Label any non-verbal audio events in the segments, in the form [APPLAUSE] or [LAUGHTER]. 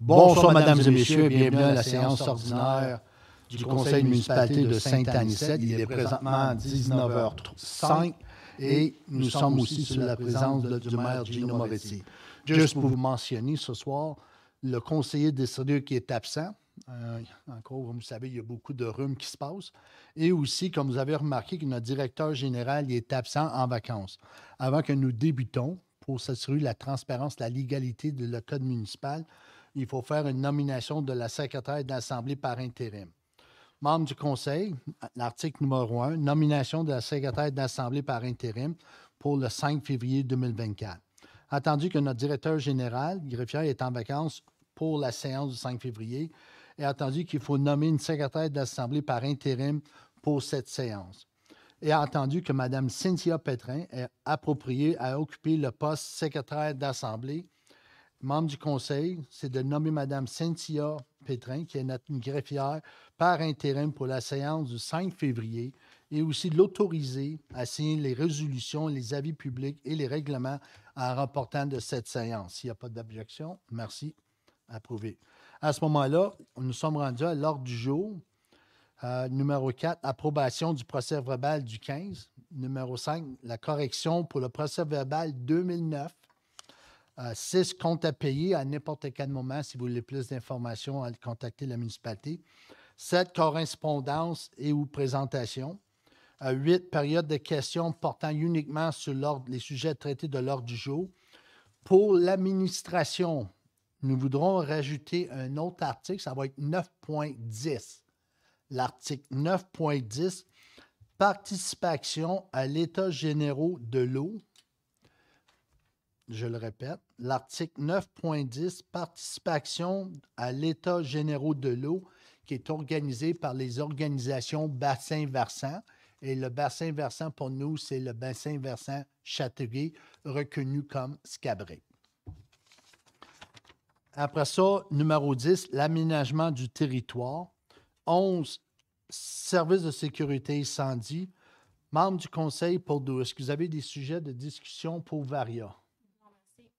Bonsoir, Mesdames et Messieurs, bienvenue à la séance ordinaire du Conseil municipal municipalité de saint anicet Il est présentement 19h05 et nous sommes aussi sous la présence du maire Gino Moretti. Juste pour vous mentionner, ce soir, le conseiller sérieux qui est absent, euh, encore, vous savez, il y a beaucoup de rhumes qui se passent. Et aussi, comme vous avez remarqué, que notre directeur général est absent en vacances. Avant que nous débutons, pour s'assurer la transparence, la légalité de le code municipal, il faut faire une nomination de la secrétaire d'Assemblée par intérim. Membre du Conseil, l'article numéro 1, nomination de la secrétaire d'Assemblée par intérim pour le 5 février 2024. Attendu que notre directeur général, Greffier, est en vacances pour la séance du 5 février et attendu qu'il faut nommer une secrétaire d'Assemblée par intérim pour cette séance. Et attendu que Mme Cynthia Pétrin est appropriée à occuper le poste secrétaire d'Assemblée membre du conseil, c'est de nommer Mme Cynthia Pétrin, qui est notre greffière, par intérim pour la séance du 5 février et aussi de l'autoriser à signer les résolutions, les avis publics et les règlements en rapportant de cette séance. S'il n'y a pas d'objection, merci. Approuvé. À ce moment-là, nous sommes rendus à l'ordre du jour. Euh, numéro 4, approbation du procès verbal du 15. Numéro 5, la correction pour le procès verbal 2009 six comptes à payer à n'importe quel moment. Si vous voulez plus d'informations, contactez la municipalité. 7. correspondances et ou présentations. 8. Euh, périodes de questions portant uniquement sur les sujets traités de l'ordre du jour. Pour l'administration, nous voudrons rajouter un autre article, ça va être 9.10. L'article 9.10, participation à l'état généraux de l'eau. Je le répète, l'article 9.10, participation à l'État généraux de l'eau, qui est organisé par les organisations Bassin Versant. Et le bassin versant pour nous, c'est le bassin versant Châteauguay, reconnu comme Scabré. Après ça, numéro 10, l'aménagement du territoire. 11, service de sécurité incendie. Membre du conseil pour deux. Est-ce que vous avez des sujets de discussion pour Varia?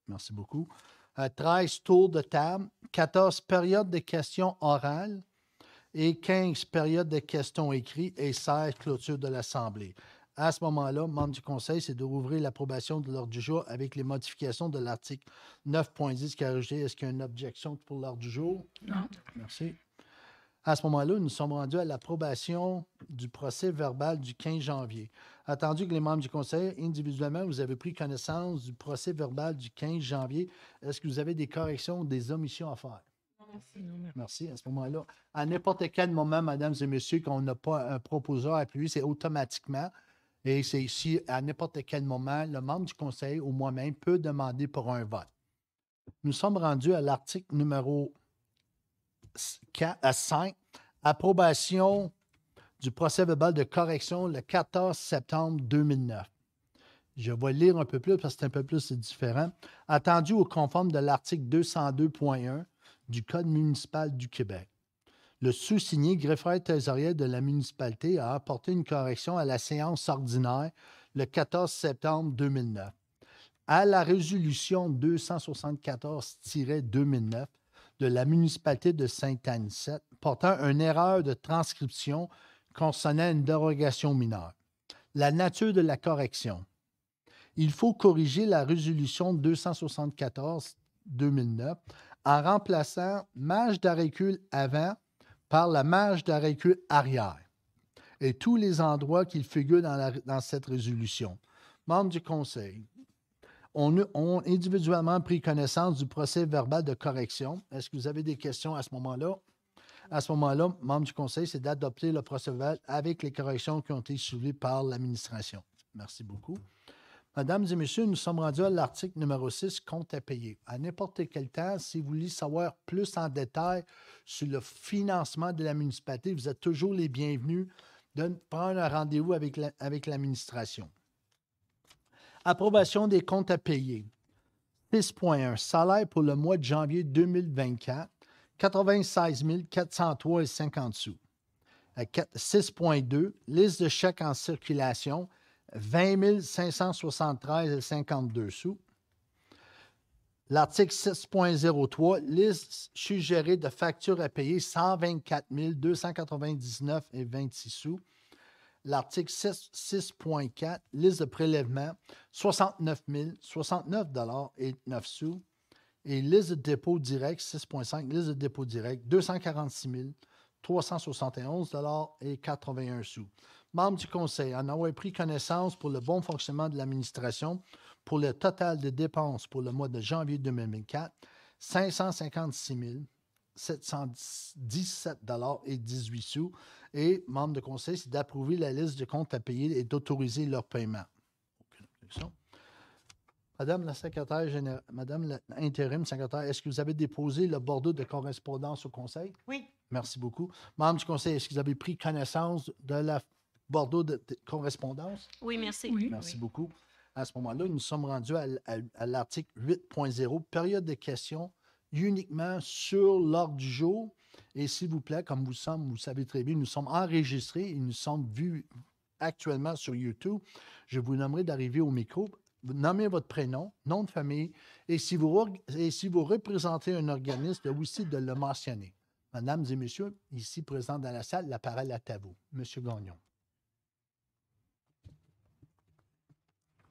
Merci beaucoup. 13 euh, tours de table, 14 périodes de questions orales et 15 périodes de questions écrites et 16 clôture de l'Assemblée. À ce moment-là, membre du Conseil, c'est de rouvrir l'approbation de l'ordre du jour avec les modifications de l'article 9.10 qui a rejeté. Est-ce qu'il y a une objection pour l'ordre du jour? Non. Merci. À ce moment-là, nous sommes rendus à l'approbation du procès verbal du 15 janvier. Attendu que les membres du Conseil, individuellement, vous avez pris connaissance du procès verbal du 15 janvier, est-ce que vous avez des corrections ou des omissions à faire? Merci. Merci. À ce moment-là, à n'importe quel moment, mesdames et messieurs, on n'a pas un proposeur appuyé, c'est automatiquement. Et c'est ici, à n'importe quel moment, le membre du conseil ou moi-même peut demander pour un vote. Nous sommes rendus à l'article numéro 5, approbation du procès-verbal de correction le 14 septembre 2009. Je vais lire un peu plus parce que c'est un peu plus différent. Attendu au conforme de l'article 202.1 du Code municipal du Québec. Le sous-signé greffier trésorier de la municipalité a apporté une correction à la séance ordinaire le 14 septembre 2009. À la résolution 274-2009 de la municipalité de saint anne 7 portant une erreur de transcription concernant une dérogation mineure. La nature de la correction. Il faut corriger la résolution 274-2009 en remplaçant marge d'arrécule avant par la marge d'arrécule arrière et tous les endroits qu'il figurent dans, dans, cette résolution. Membres du Conseil, on a individuellement pris connaissance du procès verbal de correction. Est-ce que vous avez des questions à ce moment-là? à ce moment-là, membre du conseil, c'est d'adopter le procès-verbal avec les corrections qui ont été soulevées par l'administration. Merci beaucoup. Mesdames et messieurs, nous sommes rendus à l'article numéro 6, comptes à payer. À n'importe quel temps, si vous voulez savoir plus en détail sur le financement de la municipalité, vous êtes toujours les bienvenus de prendre un rendez-vous avec, avec l'administration. Approbation des comptes à payer. 6.1 Salaire pour le mois de janvier 2024. 96 403,50 sous. 6.2, euh, liste de chèques en circulation, 20 573,52 sous. L'article 6.03, liste suggérée de factures à payer, 124 299,26 sous. L'article 6.4, liste de prélèvements, 69 069 9 et liste de dépôt direct, 6,5, liste de dépôt direct, 246 371,81 dollars et 81 sous. Membre du Conseil, en avoir pris connaissance pour le bon fonctionnement de l'administration, pour le total de dépenses pour le mois de janvier 2024, 556 717 et 18 sous. Et membre du Conseil, c'est d'approuver la liste de comptes à payer et d'autoriser leur paiement. Madame la secrétaire générale, Madame l'intérim secrétaire, est-ce que vous avez déposé le bordeaux de correspondance au Conseil? Oui. Merci beaucoup. Membre du Conseil, est-ce que vous avez pris connaissance de la bordeaux de, correspondance? Oui, merci. Merci beaucoup. À ce moment-là, nous sommes rendus à, l'article 8.0, période de questions uniquement sur l'ordre du jour. Et s'il vous plaît, comme vous sommes, vous savez très bien, nous sommes enregistrés et nous sommes vus actuellement sur YouTube. Je vous nommerai d'arriver au micro nommez votre prénom, nom de famille, et si vous, si vous représentez un organisme, aussi de le mentionner. Mesdames et messieurs, ici présents dans la salle, la parole est à vous. Monsieur Gagnon.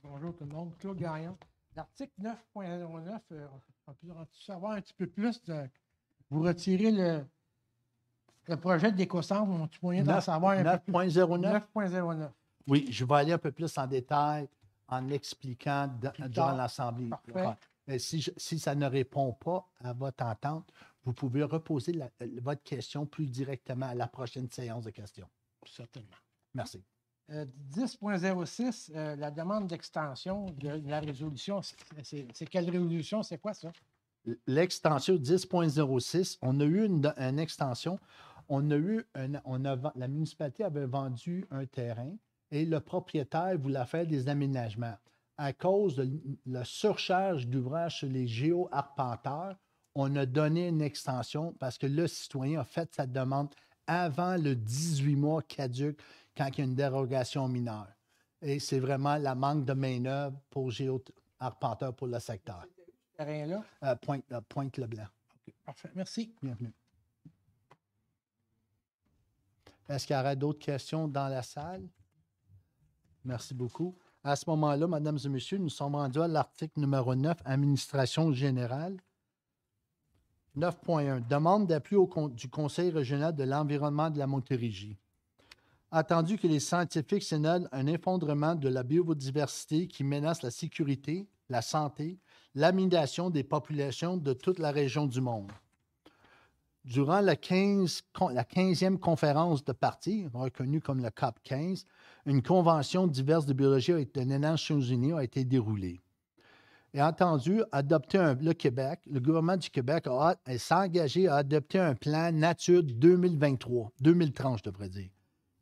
Bonjour tout le monde. Claude Gagnon. L'article 9.09, euh, on peut savoir un petit peu plus. vous retirez le, le projet déco vous on moyen d'en savoir un 9.09? 9.09. Oui, je vais aller un peu plus en détail en expliquant dans l'Assemblée. Si, si, ça ne répond pas à votre entente, vous pouvez reposer euh, votre question plus directement à la prochaine séance de questions. Certainement. Merci. 10.06, euh, euh, la demande d'extension de la résolution, c'est quelle résolution? C'est quoi ça? L'extension 10.06, on a eu une, extension. On a eu on a, la municipalité avait vendu un terrain et le propriétaire voulait faire des aménagements. À cause de la surcharge d'ouvrage sur les géo-arpenteurs, on a donné une extension parce que le citoyen a fait sa demande avant le 18 mois caduc quand il y a une dérogation mineure. Et c'est vraiment la manque de main-d'œuvre pour géo-arpenteurs pour le secteur. Terrain-là? Euh, pointe, euh, le blanc. parfait. Merci. Bienvenue. Est-ce qu'il y aurait d'autres questions dans la salle? Merci beaucoup. À ce moment-là, mesdames et messieurs, nous sommes rendus à l'article numéro 9, Administration générale. 9.1, demande d'appui du Conseil régional de l'environnement de la Montérégie. Attendu que les scientifiques signalent un effondrement de la biodiversité qui menace la sécurité, la santé, l'amidation des populations de toute la région du monde. Durant la, 15, e conférence de parti, reconnue comme le COP 15, une convention diverse de biologie avec les Nations Unies a été déroulée. Et entendu, adopter le Québec, le gouvernement du Québec s'est engagé à adopter un plan Nature 2023, 2030, je devrais dire,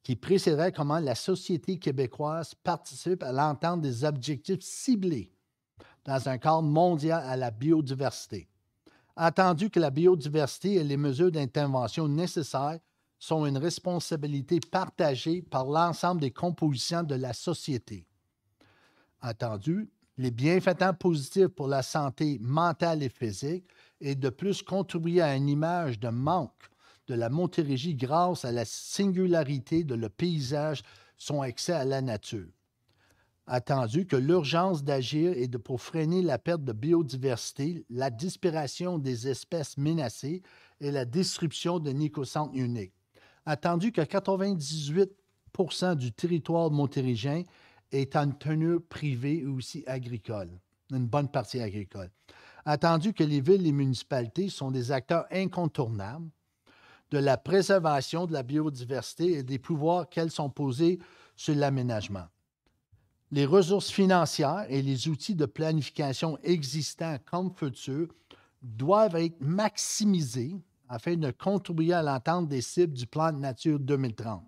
qui précéderait comment la société québécoise participe à l'entente des objectifs ciblés dans un cadre mondial à la biodiversité. Attendu que la biodiversité et les mesures d'intervention nécessaires sont une responsabilité partagée par l'ensemble des compositions de la société. Attendu les bienfaitants positifs pour la santé mentale et physique et de plus contribuer à une image de manque de la Montérégie grâce à la singularité de le paysage, son accès à la nature. Attendu que l'urgence d'agir est de pour freiner la perte de biodiversité, la disparition des espèces menacées et la destruction de écosystème unique attendu que 98 du territoire montérégien est en tenue privée et aussi agricole, une bonne partie agricole. Attendu que les villes et les municipalités sont des acteurs incontournables de la préservation de la biodiversité et des pouvoirs qu'elles sont posés sur l'aménagement. Les ressources financières et les outils de planification existants comme futurs doivent être maximisés afin de contribuer à l'entente des cibles du plan de nature 2030.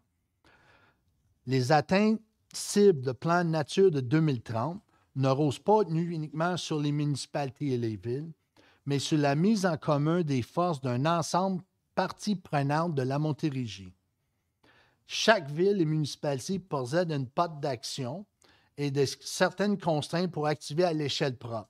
Les atteintes cibles du plan de nature de 2030 ne reposent pas uniquement sur les municipalités et les villes, mais sur la mise en commun des forces d'un ensemble partie prenante de la Montérégie. Chaque ville et municipalité possède une patte d'action et de certaines contraintes pour activer à l'échelle propre.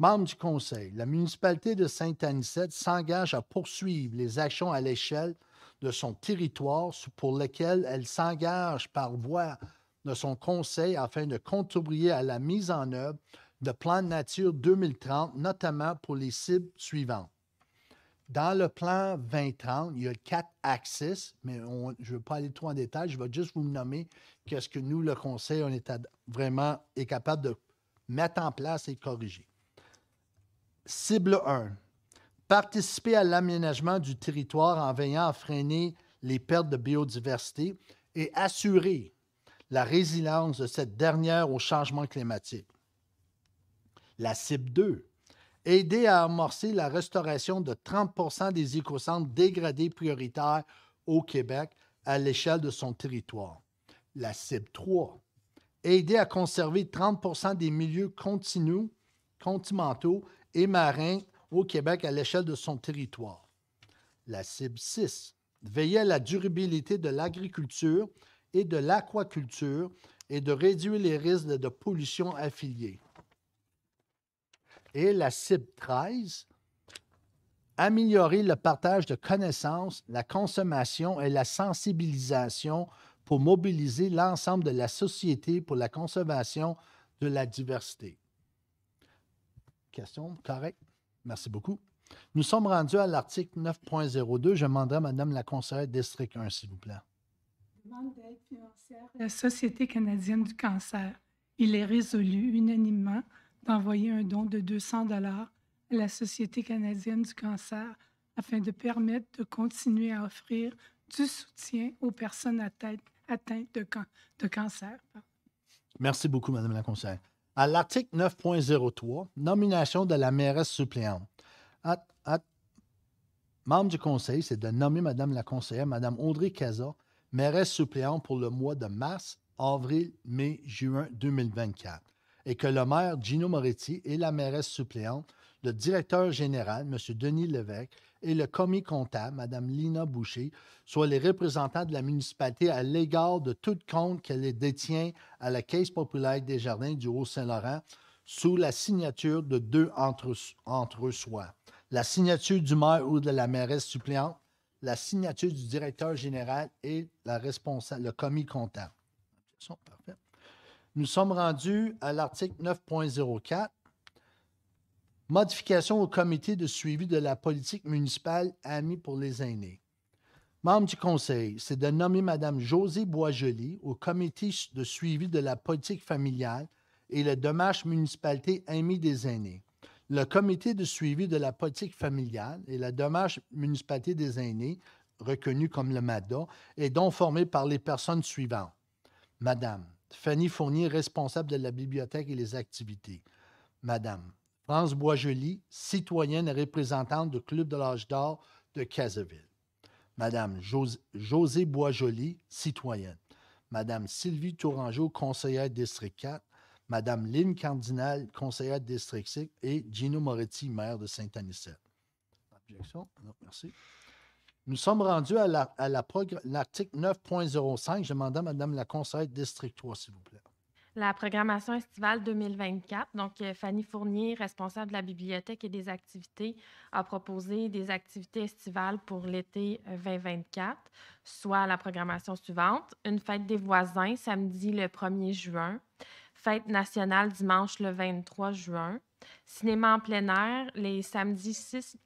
Membre du Conseil, la municipalité de Saint-Anicette s'engage à poursuivre les actions à l'échelle de son territoire pour lesquelles elle s'engage par voie de son Conseil afin de contribuer à la mise en œuvre de Plan de Nature 2030, notamment pour les cibles suivantes. Dans le plan 2030, il y a quatre axes, mais je ne veux pas aller trop en détail, je vais juste vous nommer qu'est-ce que nous, le Conseil, on est vraiment capable de mettre en place et corriger. Cible 1. Participer à l'aménagement du territoire en veillant à freiner les pertes de biodiversité et assurer la résilience de cette dernière au changement climatique. La cible 2. Aider à amorcer la restauration de 30 des écocentres dégradés prioritaires au Québec à l'échelle de son territoire. La cible 3. Aider à conserver 30 des milieux continus, continentaux et marins au Québec à l'échelle de son territoire. La cible 6 veiller à la durabilité de l'agriculture et de l'aquaculture et de réduire les risques de pollution affiliée. Et la cible 13 améliorer le partage de connaissances, la consommation et la sensibilisation pour mobiliser l'ensemble de la société pour la conservation de la diversité. Correct. Merci beaucoup. Nous sommes rendus à l'article 9.02. Je demanderai à Madame la conseillère district 1, s'il vous plaît. Demande d'aide financière. La Société canadienne du cancer. Il est résolu unanimement d'envoyer un don de 200 dollars à la Société canadienne du cancer afin de permettre de continuer à offrir du soutien aux personnes atteintes, de, de cancer. Merci beaucoup, Madame la conseillère. À l'article 9.03, nomination de la mairesse suppléante. membre du conseil, c'est de nommer Mme la conseillère, Mme Audrey Caza, mairesse suppléante pour le mois de mars, avril, mai, juin 2024, et que le maire Gino Moretti et la mairesse suppléante le directeur général, M. Denis Lévesque, et le commis comptable, Mme Lina Boucher, soient les représentants de la municipalité à l'égard de tout compte qu'elle détient à la Caisse populaire des jardins du Haut-Saint-Laurent sous la signature de deux entre, entre soi. La signature du maire ou de la mairesse suppléante, la signature du directeur général et la responsable, le commis comptable. Nous sommes rendus à l'article 9.04 Modification au comité de suivi de la politique municipale AMI pour les aînés. Membre du conseil, c'est de nommer Mme Josée Boisjoli au comité de suivi de la politique familiale et la dommage municipalité AMI des aînés. Le comité de suivi de la politique familiale et la dommage municipalité des aînés, reconnu comme le MADA, est donc formé par les personnes suivantes. Madame Fanny Fournier, responsable de la bibliothèque et les activités. Madame France Boisjoli, citoyenne et représentante du Club de l'âge d'or de Cazaville. Madame José, José Boisjoli, citoyenne. Madame Sylvie Tourangeau, conseillère district 4. Madame Lynne Cardinal, conseillère district 6. Et Gino Moretti, maire de saint anicet Objection? Non, merci. Nous sommes rendus à l'article la, 9.05. Je demande à Madame la conseillère district 3, s'il vous plaît la programmation estivale 2024. Donc, euh, Fanny Fournier, responsable de la bibliothèque et des activités, a proposé des activités estivales pour l'été 2024, euh, soit la programmation suivante une fête des voisins samedi le 1er juin, fête nationale dimanche le 23 juin, cinéma en plein air les samedis 6,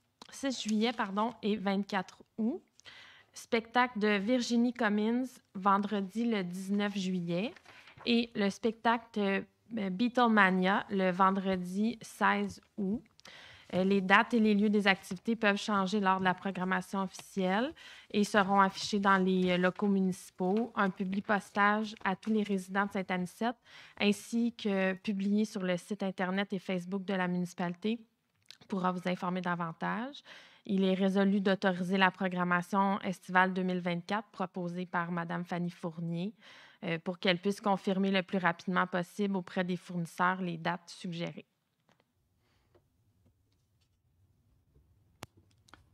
juillet pardon, et 24 août. Spectacle de Virginie Cummins vendredi le 19 juillet. Et le spectacle euh, Beatlemania le vendredi 16 août. Euh, les dates et les lieux des activités peuvent changer lors de la programmation officielle et seront affichés dans les euh, locaux municipaux, un public postage à tous les résidents de Saint-Anicette, ainsi que publié sur le site Internet et Facebook de la municipalité pourra vous informer davantage. Il est résolu d'autoriser la programmation estivale 2024 proposée par Mme Fanny Fournier. Euh, pour qu'elle puisse confirmer le plus rapidement possible auprès des fournisseurs les dates suggérées.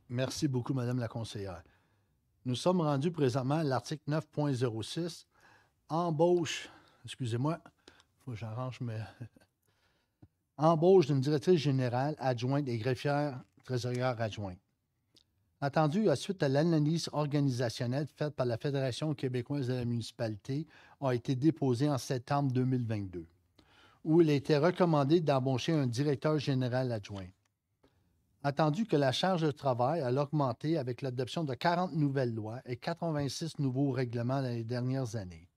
Merci beaucoup, Madame la conseillère. Nous sommes rendus présentement à l'article 9.06, embauche, excusez-moi, faut que mais [LAUGHS] Embauche d'une directrice générale adjointe et greffière trésorière adjointe. Attendu à suite à l'analyse organisationnelle faite par la Fédération québécoise de la municipalité, a été déposée en septembre 2022, où il a été recommandé d'embaucher un directeur général adjoint. Attendu que la charge de travail a augmenté avec l'adoption de 40 nouvelles lois et 86 nouveaux règlements dans les dernières années.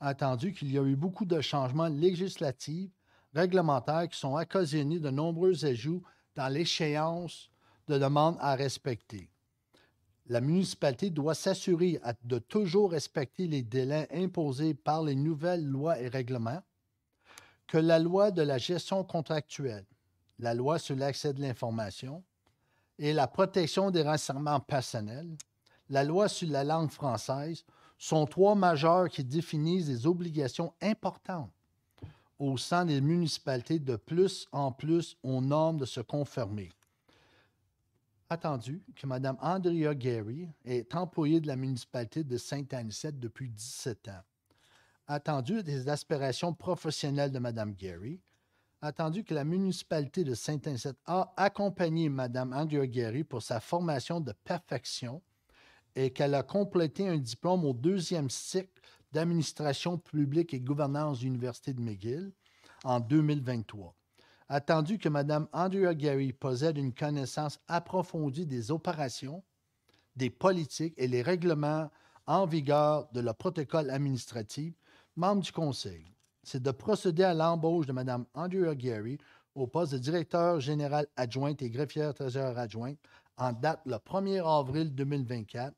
Attendu qu'il y a eu beaucoup de changements législatifs, réglementaires qui sont occasionnés de nombreux ajouts dans l'échéance demande à respecter. La municipalité doit s'assurer de toujours respecter les délais imposés par les nouvelles lois et règlements, que la loi de la gestion contractuelle, la loi sur l'accès de l'information et la protection des renseignements personnels, la loi sur la langue française sont trois majeurs qui définissent des obligations importantes au sein des municipalités de plus en plus aux normes de se conformer attendu que Mme Andrea Gary est employée de la municipalité de sainte anicet depuis 17 ans. Attendu des aspirations professionnelles de Mme Gary. Attendu que la municipalité de Saint-Anicet a accompagné Mme Andrea Gary pour sa formation de perfection et qu'elle a complété un diplôme au deuxième cycle d'administration publique et gouvernance de l'Université de McGill en 2023 attendu que Mme Andrea Gary possède une connaissance approfondie des opérations, des politiques et les règlements en vigueur de le protocole administratif, membre du Conseil, c'est de procéder à l'embauche de Mme Andrea Gary au poste de directeur général adjointe et greffière trésor adjointe en date le 1er avril 2024,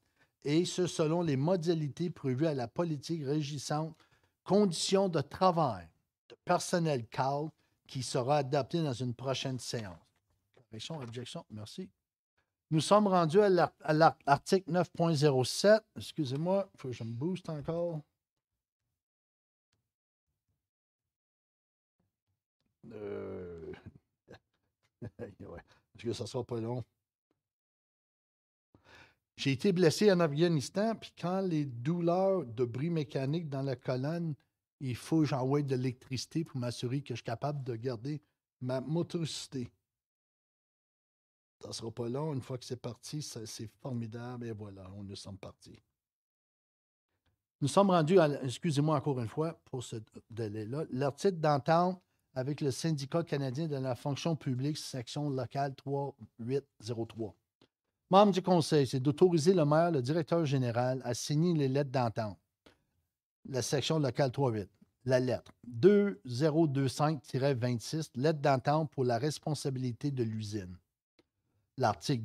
et ce selon les modalités prévues à la politique régissante conditions de travail, de personnel cadre qui sera adapté dans une prochaine séance. Correction, objection, merci. Nous sommes rendus à l'article 9.07. Excusez-moi, il faut que je me booste encore. Euh... [LAUGHS] que ça sera pas long? J'ai été blessé en Afghanistan, puis quand les douleurs de bris mécanique dans la colonne il faut que j'envoie de l'électricité pour m'assurer que je suis capable de garder ma motricité. Ça ne sera pas long. Une fois que c'est parti, c'est formidable. Et voilà, on nous sommes partis. Nous sommes rendus, excusez-moi encore une fois pour ce délai-là, l'article d'entente avec le syndicat canadien de la fonction publique, section locale 3803. Membre du conseil, c'est d'autoriser le maire, le directeur général, à signer les lettres d'entente la section locale 38. La lettre 2025-26, lettre d'entente pour la responsabilité de l'usine. L'article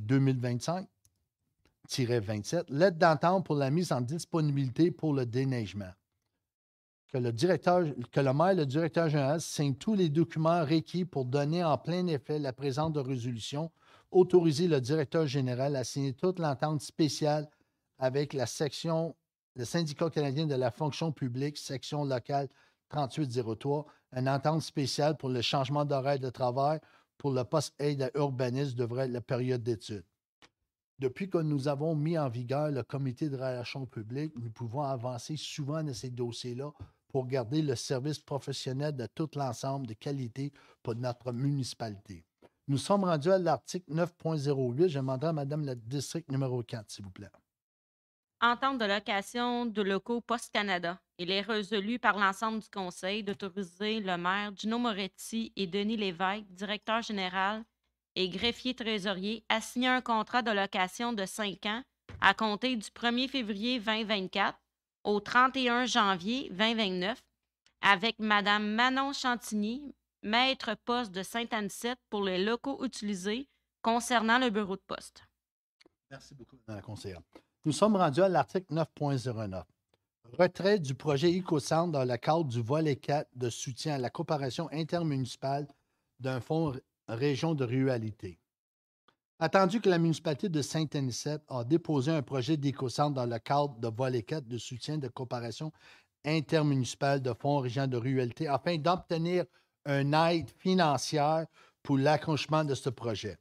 2025-27, lettre d'entente pour la mise en disponibilité pour le déneigement. Que le, directeur, que le maire et le directeur général signent tous les documents requis pour donner en plein effet la présente de résolution, autoriser le directeur général à signer toute l'entente spéciale avec la section le syndicat canadien de la fonction publique, section locale 3803, une entente spéciale pour le changement d'horaire de travail pour le poste aide à urbanisme devrait la période d'étude. Depuis que nous avons mis en vigueur le comité de réaction publique, nous pouvons avancer souvent dans ces dossiers-là pour garder le service professionnel de tout l'ensemble de qualité pour notre municipalité. Nous sommes rendus à l'article 9.08. Je demanderai à Madame la district numéro 4, s'il vous plaît. Entente de location de locaux Post-Canada. Il est résolu par l'ensemble du Conseil d'autoriser le maire Gino Moretti et Denis Lévesque, directeur général et greffier trésorier, à signer un contrat de location de cinq ans à compter du 1er février 2024 au 31 janvier 2029 avec Mme Manon Chantigny, maître poste de saint anne pour les locaux utilisés concernant le bureau de poste. Merci beaucoup, Madame la conseillère. Nous sommes rendus à l'article 9.09. Retrait du projet EcoCentre dans le cadre du volet 4 de soutien à la coopération intermunicipale d'un fonds région de ruralité. Attendu que la municipalité de Saint-Anicette a déposé un projet déco dans le cadre de volet 4 de soutien de coopération intermunicipale de fonds région de ruralité afin d'obtenir une aide financière pour l'accrochement de ce projet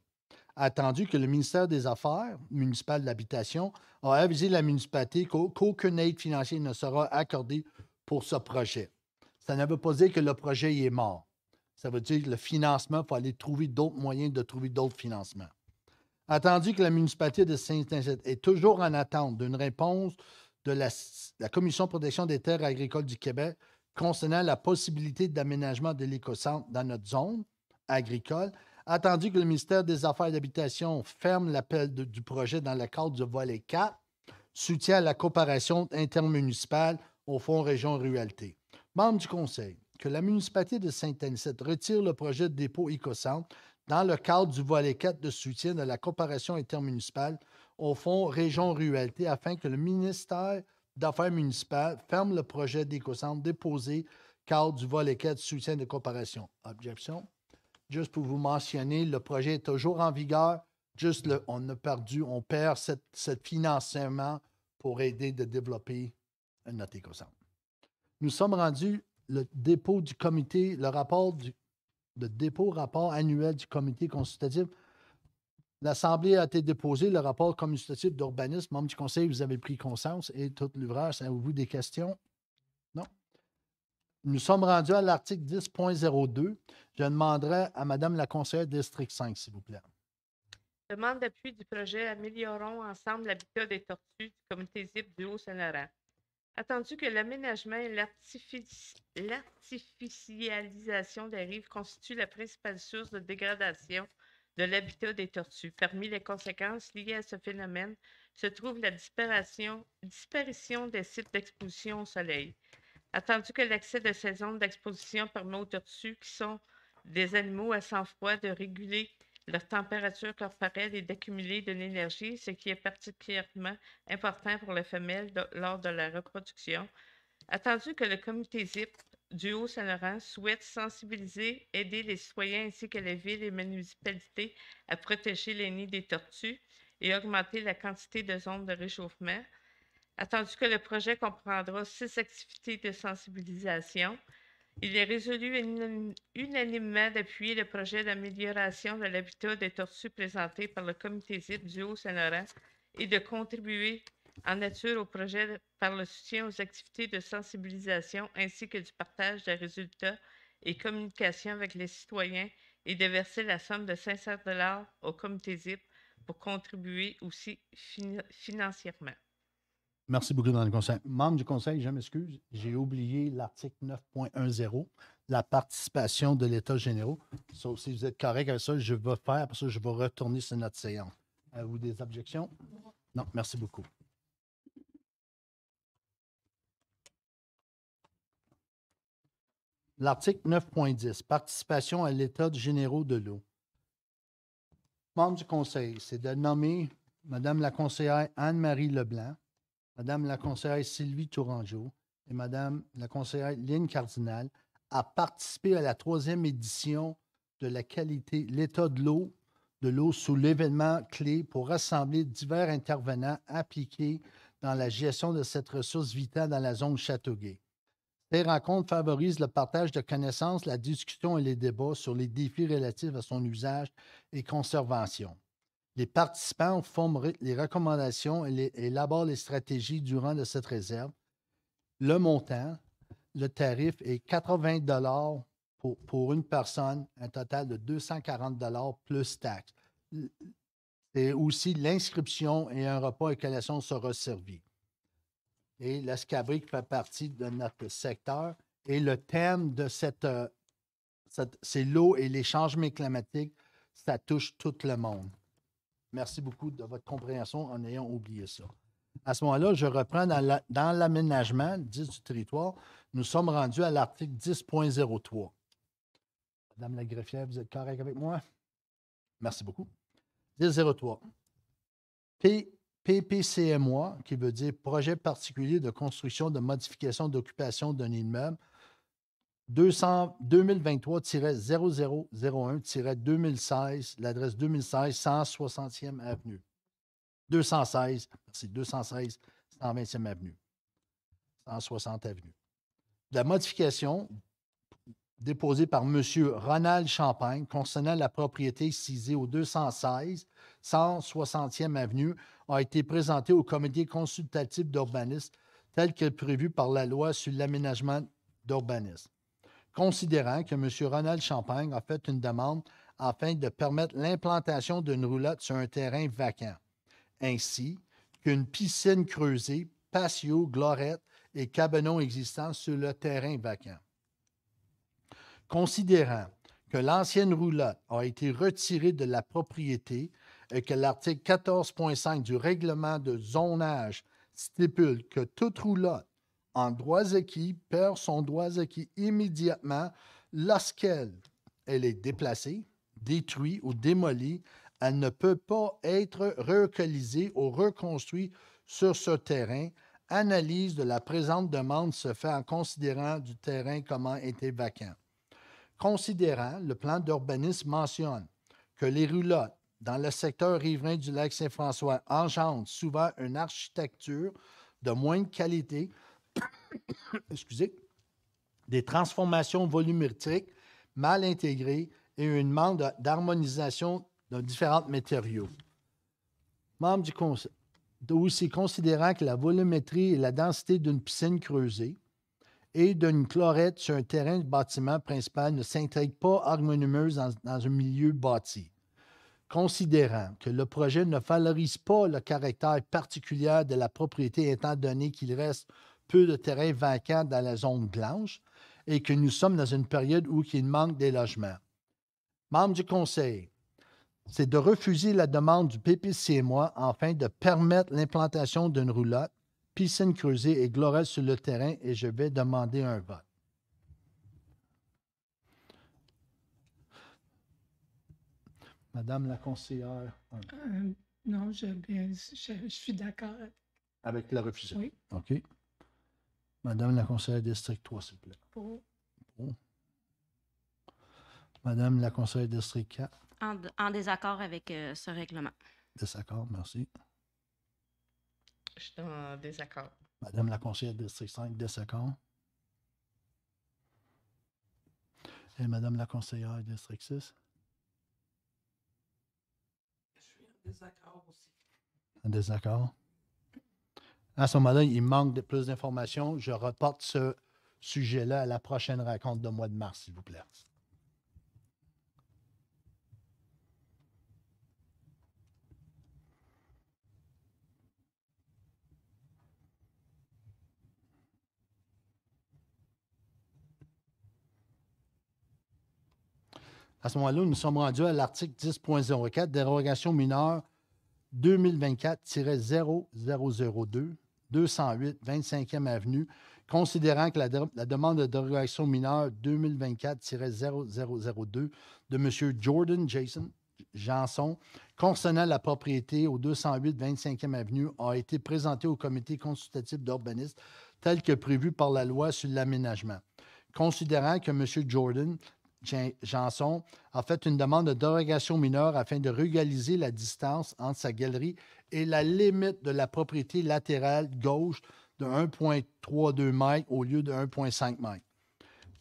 attendu que le ministère des Affaires municipales de l'habitation a avisé la municipalité qu'aucune aide financière ne sera accordée pour ce projet. Ça ne veut pas dire que le projet est mort. Ça veut dire que le financement, il faut aller trouver d'autres moyens de trouver d'autres financements. Attendu que la municipalité de Saint-Vincent est toujours en attente d'une réponse de la, la, Commission de protection des terres agricoles du Québec concernant la possibilité d'aménagement de l'écocentre dans notre zone agricole attendu ah, que le ministère des Affaires d'habitation ferme l'appel du projet dans le cadre du volet 4, à la coopération intermunicipale au Fonds Région Ruralité. Membre du Conseil, que la municipalité de Saint-Anicette retire le projet de dépôt éco-centre dans le cadre du volet 4 de soutien à la coopération intermunicipale au Fonds Région Ruralité afin que le ministère d'Affaires municipales ferme le projet d'éco-centre déposé cadre du volet 4 soutien de coopération. Objection? Juste pour vous mentionner, le projet est toujours en vigueur. Juste on a perdu, on perd ce cette financement pour aider de développer notre écosystème. Nous sommes rendus le dépôt du comité, le rapport du dépôt rapport annuel du comité consultatif. L'Assemblée a été déposée, le rapport consultatif d'urbanisme, membre du conseil, vous avez pris conscience et tout l'ouvrage, ça vous des questions. Nous sommes rendus à l'article 10.02. Je demanderai à Madame la conseillère District 5, s'il vous plaît. Demande d'appui du projet Améliorons ensemble l'habitat des tortues du comité ZIP du Haut-Saint-Laurent. Attendu que l'aménagement et l'artificialisation des rives constituent la principale source de dégradation de l'habitat des tortues. Parmi les conséquences liées à ce phénomène se trouve la disparition, disparition des sites d'exposition au soleil, Attendu que l'accès de ces zones d'exposition permet aux tortues, qui sont des animaux à sang-froid, de réguler leur température corporelle et d'accumuler de l'énergie, ce qui est particulièrement important pour les femelles lors de la reproduction. Attendu que le comité ZIP du Haut-Saint-Laurent souhaite sensibiliser, aider les citoyens ainsi que les villes et municipalités à protéger les nids des tortues et augmenter la quantité de zones de réchauffement, Attendu ah, que le projet comprendra six activités de sensibilisation, il est résolu unanimement d'appuyer le projet d'amélioration de l'habitat des tortues présenté par le comité ZIP du Haut-Saint-Laurent et de contribuer en nature au projet par le soutien aux activités de sensibilisation ainsi que du partage des résultats et communication avec les citoyens et de verser la somme de 500 au comité ZIP pour contribuer aussi financièrement. Merci beaucoup dans le conseil. Membre du conseil, je m'excuse, j'ai oublié l'article 9.10, la participation de l'État général. si vous êtes correct avec ça, je vais faire, parce que je vais retourner sur notre séance. Avez-vous euh, des objections? Non, merci beaucoup. L'article 9.10, participation à l'État général de l'eau. Membre du conseil, c'est de nommer Madame la conseillère Anne-Marie Leblanc, Madame la conseillère Sylvie Tourangeau et Madame la conseillère Lynne Cardinal a participé à la troisième édition de la qualité, l'état de l'eau, de l'eau sous l'événement clé pour rassembler divers intervenants appliqués dans la gestion de cette ressource vitale dans la zone Châteauguay. Ces rencontres favorisent le partage de connaissances, la discussion et les débats sur les défis relatifs à son usage et conservation. Les participants font les recommandations et élaborent les stratégies durant de cette réserve. Le montant, le tarif est 80 dollars pour, une personne, un total de 240 dollars plus taxes. C'est aussi l'inscription et un repas et collation sera servi. Et l'Escabrique fait partie de notre secteur. Et le thème de cette, euh, cette c'est l'eau et les changements climatiques. Ça touche tout le monde. Merci beaucoup de votre compréhension en ayant oublié ça. À ce moment-là, je reprends dans l'aménagement 10 du territoire. Nous sommes rendus à l'article 10.03. Madame la greffière, vous êtes correcte avec moi? Merci beaucoup. 10.03. P, PPCMOA, qui veut dire Projet particulier de construction, de modification, d'occupation d'un immeuble 2023-0001-2016, l'adresse 2016, 160e avenue. 216, merci, 216, 120e avenue. 160 avenue. La modification déposée par M. Ronald Champagne concernant la propriété cisée au 216, 160e avenue a été présentée au comité consultatif d'urbanisme tel que prévu par la loi sur l'aménagement d'urbanisme considérant que M. Ronald Champagne a fait une demande afin de permettre l'implantation d'une roulotte sur un terrain vacant, ainsi qu'une piscine creusée, patio, glorette et cabanon existants sur le terrain vacant. Considérant que l'ancienne roulotte a été retirée de la propriété et que l'article 14.5 du règlement de zonage stipule que toute roulotte en droit acquis perd son droit acquis immédiatement lorsqu'elle elle est déplacée, détruite ou démolie. Elle ne peut pas être relocalisée ou reconstruite sur ce terrain. Analyse de la présente demande se fait en considérant du terrain comment était vacant. Considérant, le plan d'urbanisme mentionne que les roulottes dans le secteur riverain du lac Saint-François engendrent souvent une architecture de moindre qualité [COUGHS] excusez, des transformations volumétriques mal intégrées et une manque d'harmonisation de différents matériaux. Membre du conseil, aussi considérant que la volumétrie et la densité d'une piscine creusée et d'une chlorette sur un terrain de bâtiment principal ne s'intègrent pas harmonieuse dans, dans un milieu bâti. Considérant que le projet ne valorise pas le caractère particulier de la propriété étant donné qu'il reste peu de terrain vacant dans la zone blanche et que nous sommes dans une période où il manque des logements. Membre du Conseil, c'est de refuser la demande du et PPC moi afin de permettre l'implantation d'une roulotte, piscine creusée et glorette sur le terrain et je vais demander un vote. Madame la conseillère. Euh, non, je, suis d'accord. Avec la refusée? Oui. OK. Madame la conseillère district 3, s'il vous plaît. Pour. Pour. Madame la conseillère district 4. En, désaccord avec euh, ce règlement. Désaccord, merci. Je suis en désaccord. Madame la conseillère district 5, désaccord. Et Madame la conseillère district 6. Je suis en désaccord aussi. En désaccord. À ce moment-là, il manque de plus d'informations. Je reporte ce sujet-là à la prochaine rencontre de mois de mars, s'il vous plaît. À ce moment-là, nous sommes rendus à l'article 10.04, dérogation mineure 2024-0002. 208 25e Avenue, considérant que la, demande de dérogation mineure 2024-0002 de M. Jordan Jason Janson, concernant la propriété au 208 25e Avenue, a été présentée au comité consultatif d'urbanistes tel que prévu par la loi sur l'aménagement. Considérant que M. Jordan Janson a fait une demande de dérogation mineure afin de régaliser la distance entre sa galerie et la limite de la propriété latérale gauche de 1,32 m au lieu de 1,5 m.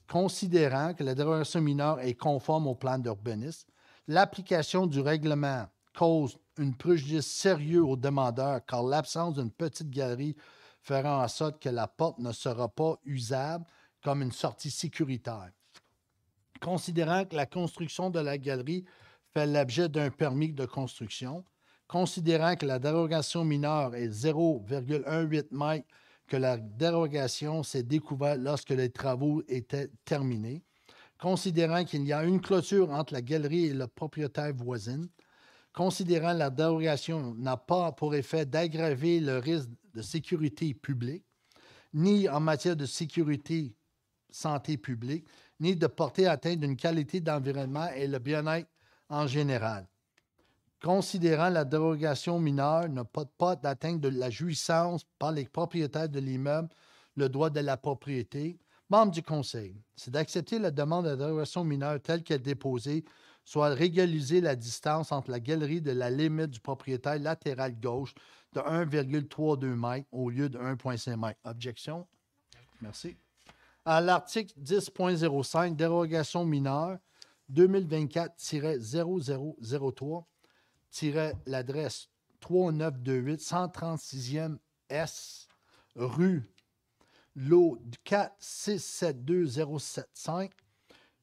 Considérant que la dérogation mineure est conforme au plan d'urbanisme, l'application du règlement cause un préjudice sérieux aux demandeurs car l'absence d'une petite galerie fera en sorte que la porte ne sera pas usable comme une sortie sécuritaire considérant que la construction de la galerie fait l'objet d'un permis de construction, considérant que la dérogation mineure est 0,18 mètres, que la dérogation s'est découverte lorsque les travaux étaient terminés, considérant qu'il y a une clôture entre la galerie et le propriétaire voisine, considérant que la dérogation n'a pas pour effet d'aggraver le risque de sécurité publique, ni en matière de sécurité santé publique, ni de porter atteinte d'une qualité d'environnement et le bien-être en général. Considérant la dérogation mineure ne porte pas d'atteinte de la jouissance par les propriétaires de l'immeuble, le droit de la propriété, membre du Conseil, c'est d'accepter la demande de dérogation mineure telle qu'elle est déposée, soit régaliser la distance entre la galerie de la limite du propriétaire latéral gauche de 1,32 m au lieu de 1,5 m. Objection? Merci à l'article 10.05, dérogation mineure 2024-0003-l'adresse 3928 136e S, rue Lot 4672075,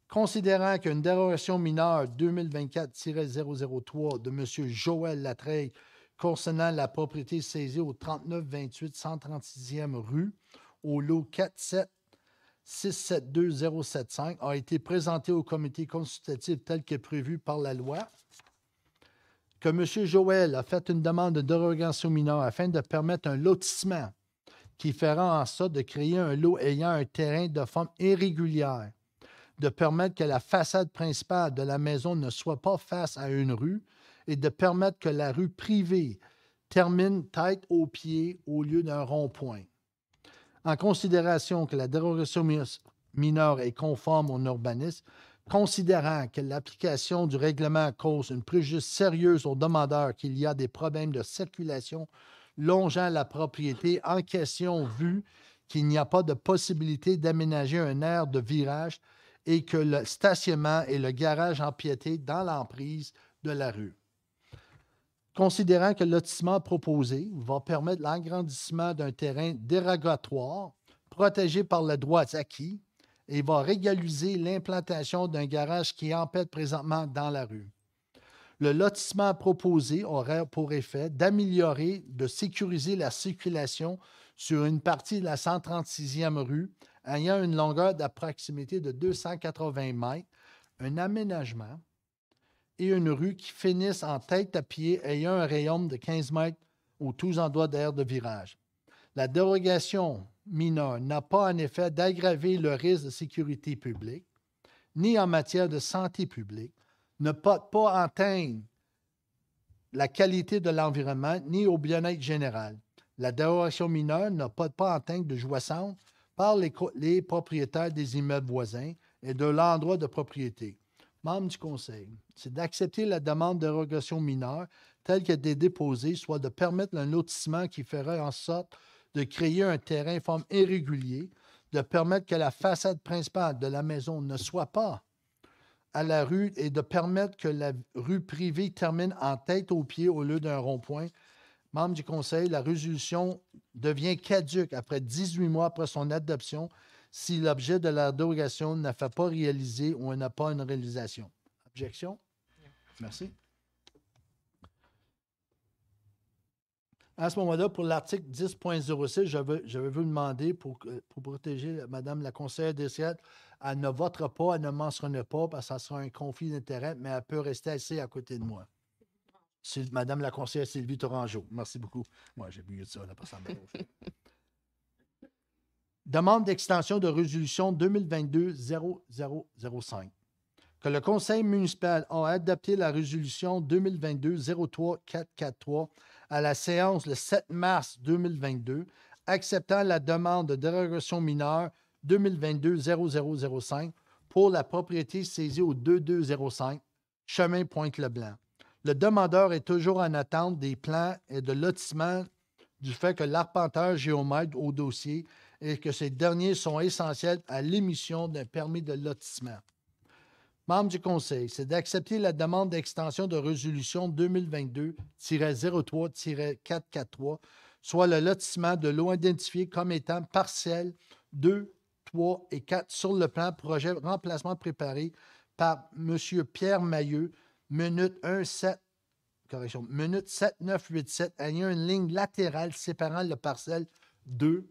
considérant qu'une dérogation mineure 2024-003 de M. Joël Latreille concernant la propriété saisie au 3928 136e rue au lot 672075 a été présenté au comité consultatif tel que prévu par la loi, que M. Joël a fait une demande de dérogation mineure afin de permettre un lotissement qui fera en sorte de créer un lot ayant un terrain de forme irrégulière, de permettre que la façade principale de la maison ne soit pas face à une rue et de permettre que la rue privée termine tête aux pieds au lieu d'un rond-point en considération que la dérogation mineure est conforme au urbanisme, considérant que l'application du règlement cause une préjudice sérieuse aux demandeurs qu'il y a des problèmes de circulation longeant la propriété en question vu qu'il n'y a pas de possibilité d'aménager un aire de virage et que le stationnement et le garage empiété dans l'emprise de la rue considérant que le lotissement proposé va permettre l'agrandissement d'un terrain dérogatoire protégé par le droit acquis et va régaliser l'implantation d'un garage qui empête présentement dans la rue. Le lotissement proposé aurait pour effet d'améliorer, de sécuriser la circulation sur une partie de la 136e rue ayant une longueur d'approximité de 280 mètres, un aménagement et une rue qui finissent en tête à pied ayant un rayon de 15 mètres ou tous endroits d'air de virage. La dérogation mineure n'a pas en effet d'aggraver le risque de sécurité publique, ni en matière de santé publique, ne porte pas atteindre la qualité de l'environnement, ni au bien-être général. La dérogation mineure ne porte pas atteinte de jouissance par les propriétaires des immeubles voisins et de l'endroit de propriété membre du Conseil, c'est d'accepter la demande de dérogation mineure telle que des déposée, soit de permettre un lotissement qui ferait en sorte de créer un terrain en forme irrégulier, de permettre que la façade principale de la maison ne soit pas à la rue et de permettre que la rue privée termine en tête aux pied au lieu d'un rond-point. Membre du Conseil, la résolution devient caduque après 18 mois après son adoption si l'objet de la dérogation n'a fait pas réaliser ou n'a pas une réalisation. Objection? Merci. À ce moment-là, pour l'article 10.06, je veux vous demander, pour, protéger Madame la conseillère des Siettes, elle ne votera pas, elle ne mentionne pas, parce que ça sera un conflit d'intérêts, mais elle peut rester assise à côté de moi. Madame la conseillère Sylvie Torangeau. Merci beaucoup. Moi, j'ai oublié de ça, la [LAUGHS] personne Demande d'extension de résolution 2022-0005. Que le conseil municipal a adopté la résolution 2022-03443 à la séance le 7 mars 2022, acceptant la demande de dérogation mineure 2022-0005 pour la propriété saisie au 2205 Chemin Pointe-le-Blanc. Le demandeur est toujours en attente des plans et de lotissement du fait que l'arpenteur géomètre au dossier et que ces derniers sont essentiels à l'émission d'un permis de lotissement. Membre du Conseil, c'est d'accepter la demande d'extension de résolution 2022-03-443, soit le lotissement de l'eau identifié comme étant parcelle 2, 3 et 4 sur le plan projet remplacement préparé par M. Pierre Mailleux, minute 17 correction, minute 7987, ayant une ligne latérale séparant le parcelle 2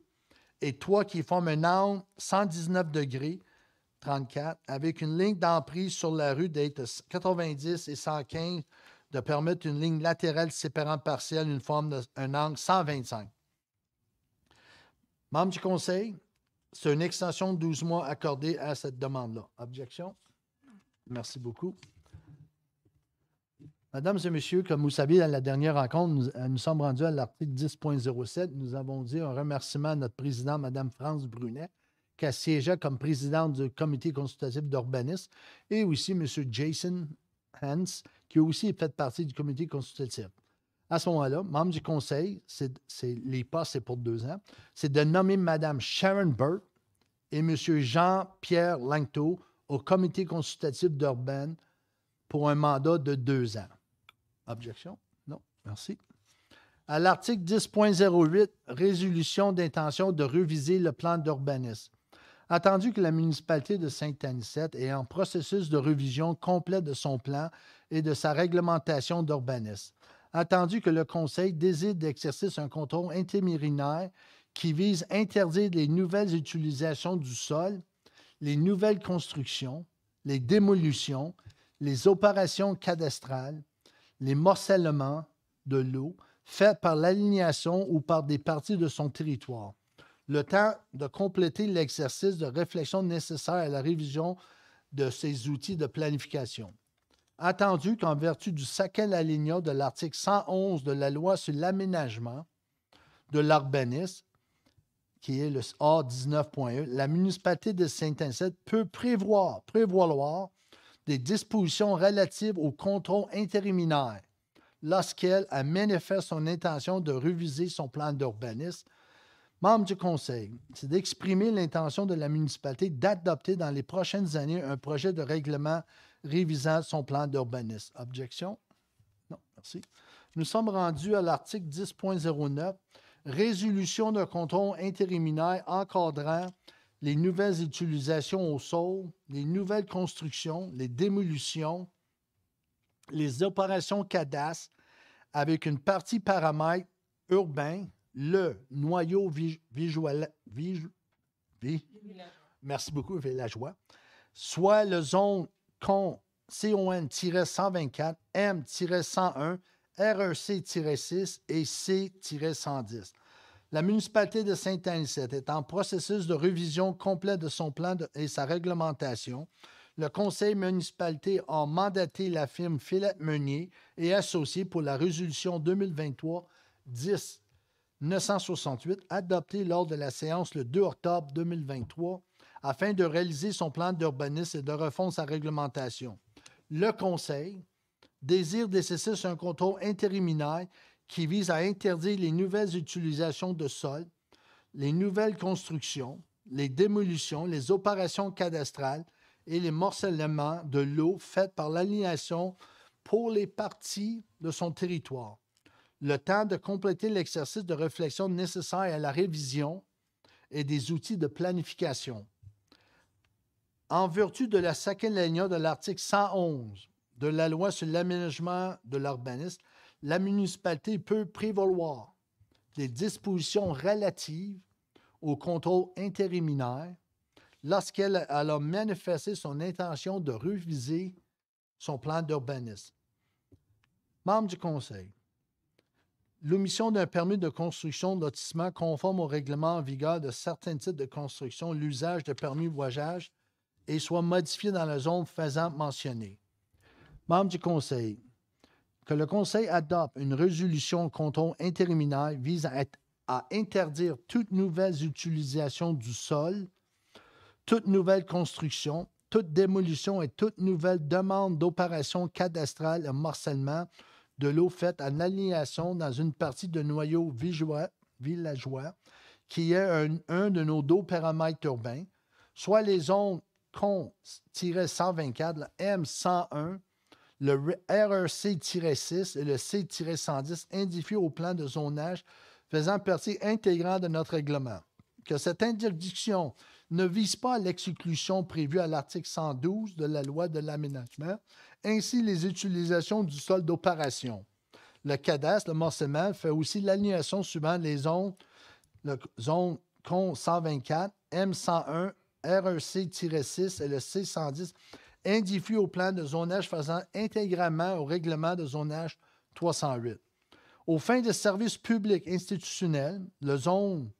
et toi qui forme un angle 119 degrés 34 avec une ligne d'emprise sur la rue d'être 90 et 115 de permettre une ligne latérale séparante partielle une forme d'un angle 125. Membre du conseil, c'est une extension de 12 mois accordée à cette demande-là. Objection? Merci beaucoup. Mesdames et messieurs, comme vous savez, dans la dernière rencontre, nous, euh, nous sommes rendus à l'article 10.07. Nous avons dit un remerciement à notre président, Mme France Brunet, qui siégeait comme présidente du comité consultatif d'urbanisme, et aussi M. Jason Hans, qui a aussi fait partie du comité consultatif. À ce moment-là, membre du conseil, les postes, c'est pour deux ans, c'est de nommer Mme Sharon Burt et M. Jean-Pierre Langto au comité consultatif d'urbanisme pour un mandat de deux ans. Objection? Non. Merci. À l'article 10.08, résolution d'intention de reviser le plan d'urbanisme. Attendu que la municipalité de Saint-Anicette est en processus de révision complète de son plan et de sa réglementation d'urbanisme. Attendu que le Conseil décide d'exercer un contrôle intémirinaire qui vise à interdire les nouvelles utilisations du sol, les nouvelles constructions, les démolitions, les opérations cadastrales, les morcellements de l'eau faits par l'alignation ou par des parties de son territoire. Le temps de compléter l'exercice de réflexion nécessaire à la révision de ces outils de planification. Attendu qu'en vertu du à aligno de l'article 111 de la loi sur l'aménagement de l'urbanisme, qui est le A19.1, la municipalité de Saint-Ancette peut prévoir, prévoir des dispositions relatives au contrôle intériminaire lorsqu'elle a manifesté son intention de réviser son plan d'urbanisme. Membre du conseil, c'est d'exprimer l'intention de la municipalité d'adopter dans les prochaines années un projet de règlement révisant son plan d'urbanisme. Objection? Non, merci. Nous sommes rendus à l'article 10.09, résolution de contrôle intériminaire encadrant les nouvelles utilisations au sol, les nouvelles constructions, les démolitions, les opérations cadastres avec une partie paramètre urbain, le noyau visuel, merci beaucoup, Villageois, soit le zone CON 124 M-101, REC-6 et C-110. La municipalité de Saint-Anicette est en processus de révision complète de son plan et sa réglementation. Le conseil municipalité a mandaté la firme Philippe Meunier et associé pour la résolution 2023 10 968 adoptée lors de la séance le 2 octobre 2023 afin de réaliser son plan d'urbanisme et de refondre sa réglementation. Le Conseil désire décesser un contrôle intérimaire qui vise à interdire les nouvelles utilisations de sol, les nouvelles constructions, les démolitions, les opérations cadastrales et les morcellements de l'eau faits par l'alignation pour les parties de son territoire. Le temps de compléter l'exercice de réflexion nécessaire à la révision et des outils de planification. En vertu de la seconde ligne de l'article 111 de la loi sur l'aménagement de l'urbanisme, la municipalité peut prévaloir des dispositions relatives au contrôle intériminaire lorsqu'elle a manifesté son intention de reviser son plan d'urbanisme. Membre du Conseil, l'omission d'un permis de construction de lotissement conforme au règlement en vigueur de certains types de construction, l'usage de permis de voyage et soit modifié dans la zone faisant mentionnée. Membre du Conseil, que le Conseil adopte une résolution contre intériminaire visant à interdire toutes nouvelles utilisation du sol, toute nouvelle construction, toute démolition et toute nouvelle demande d'opération cadastrale et morcellement de l'eau faite en alignation dans une partie de noyau villageois qui est un, de nos deux paramètres urbains, soit les zones CON-124, M101, le rrc e 6 et le C-110 indifient au plan de zonage faisant partie intégrante de notre règlement. Que cette interdiction ne vise pas l'exclusion prévue à l'article 112 de la loi de l'aménagement, ainsi les utilisations du sol d'opération. Le cadastre, le morcellement, fait aussi l'alignation suivant les zones, le zone CON 124, M101, REC-6 et le C110 indiffus au plan de zonage faisant intégralement au règlement de zonage 308. Aux fins de services publics institutionnels, le zone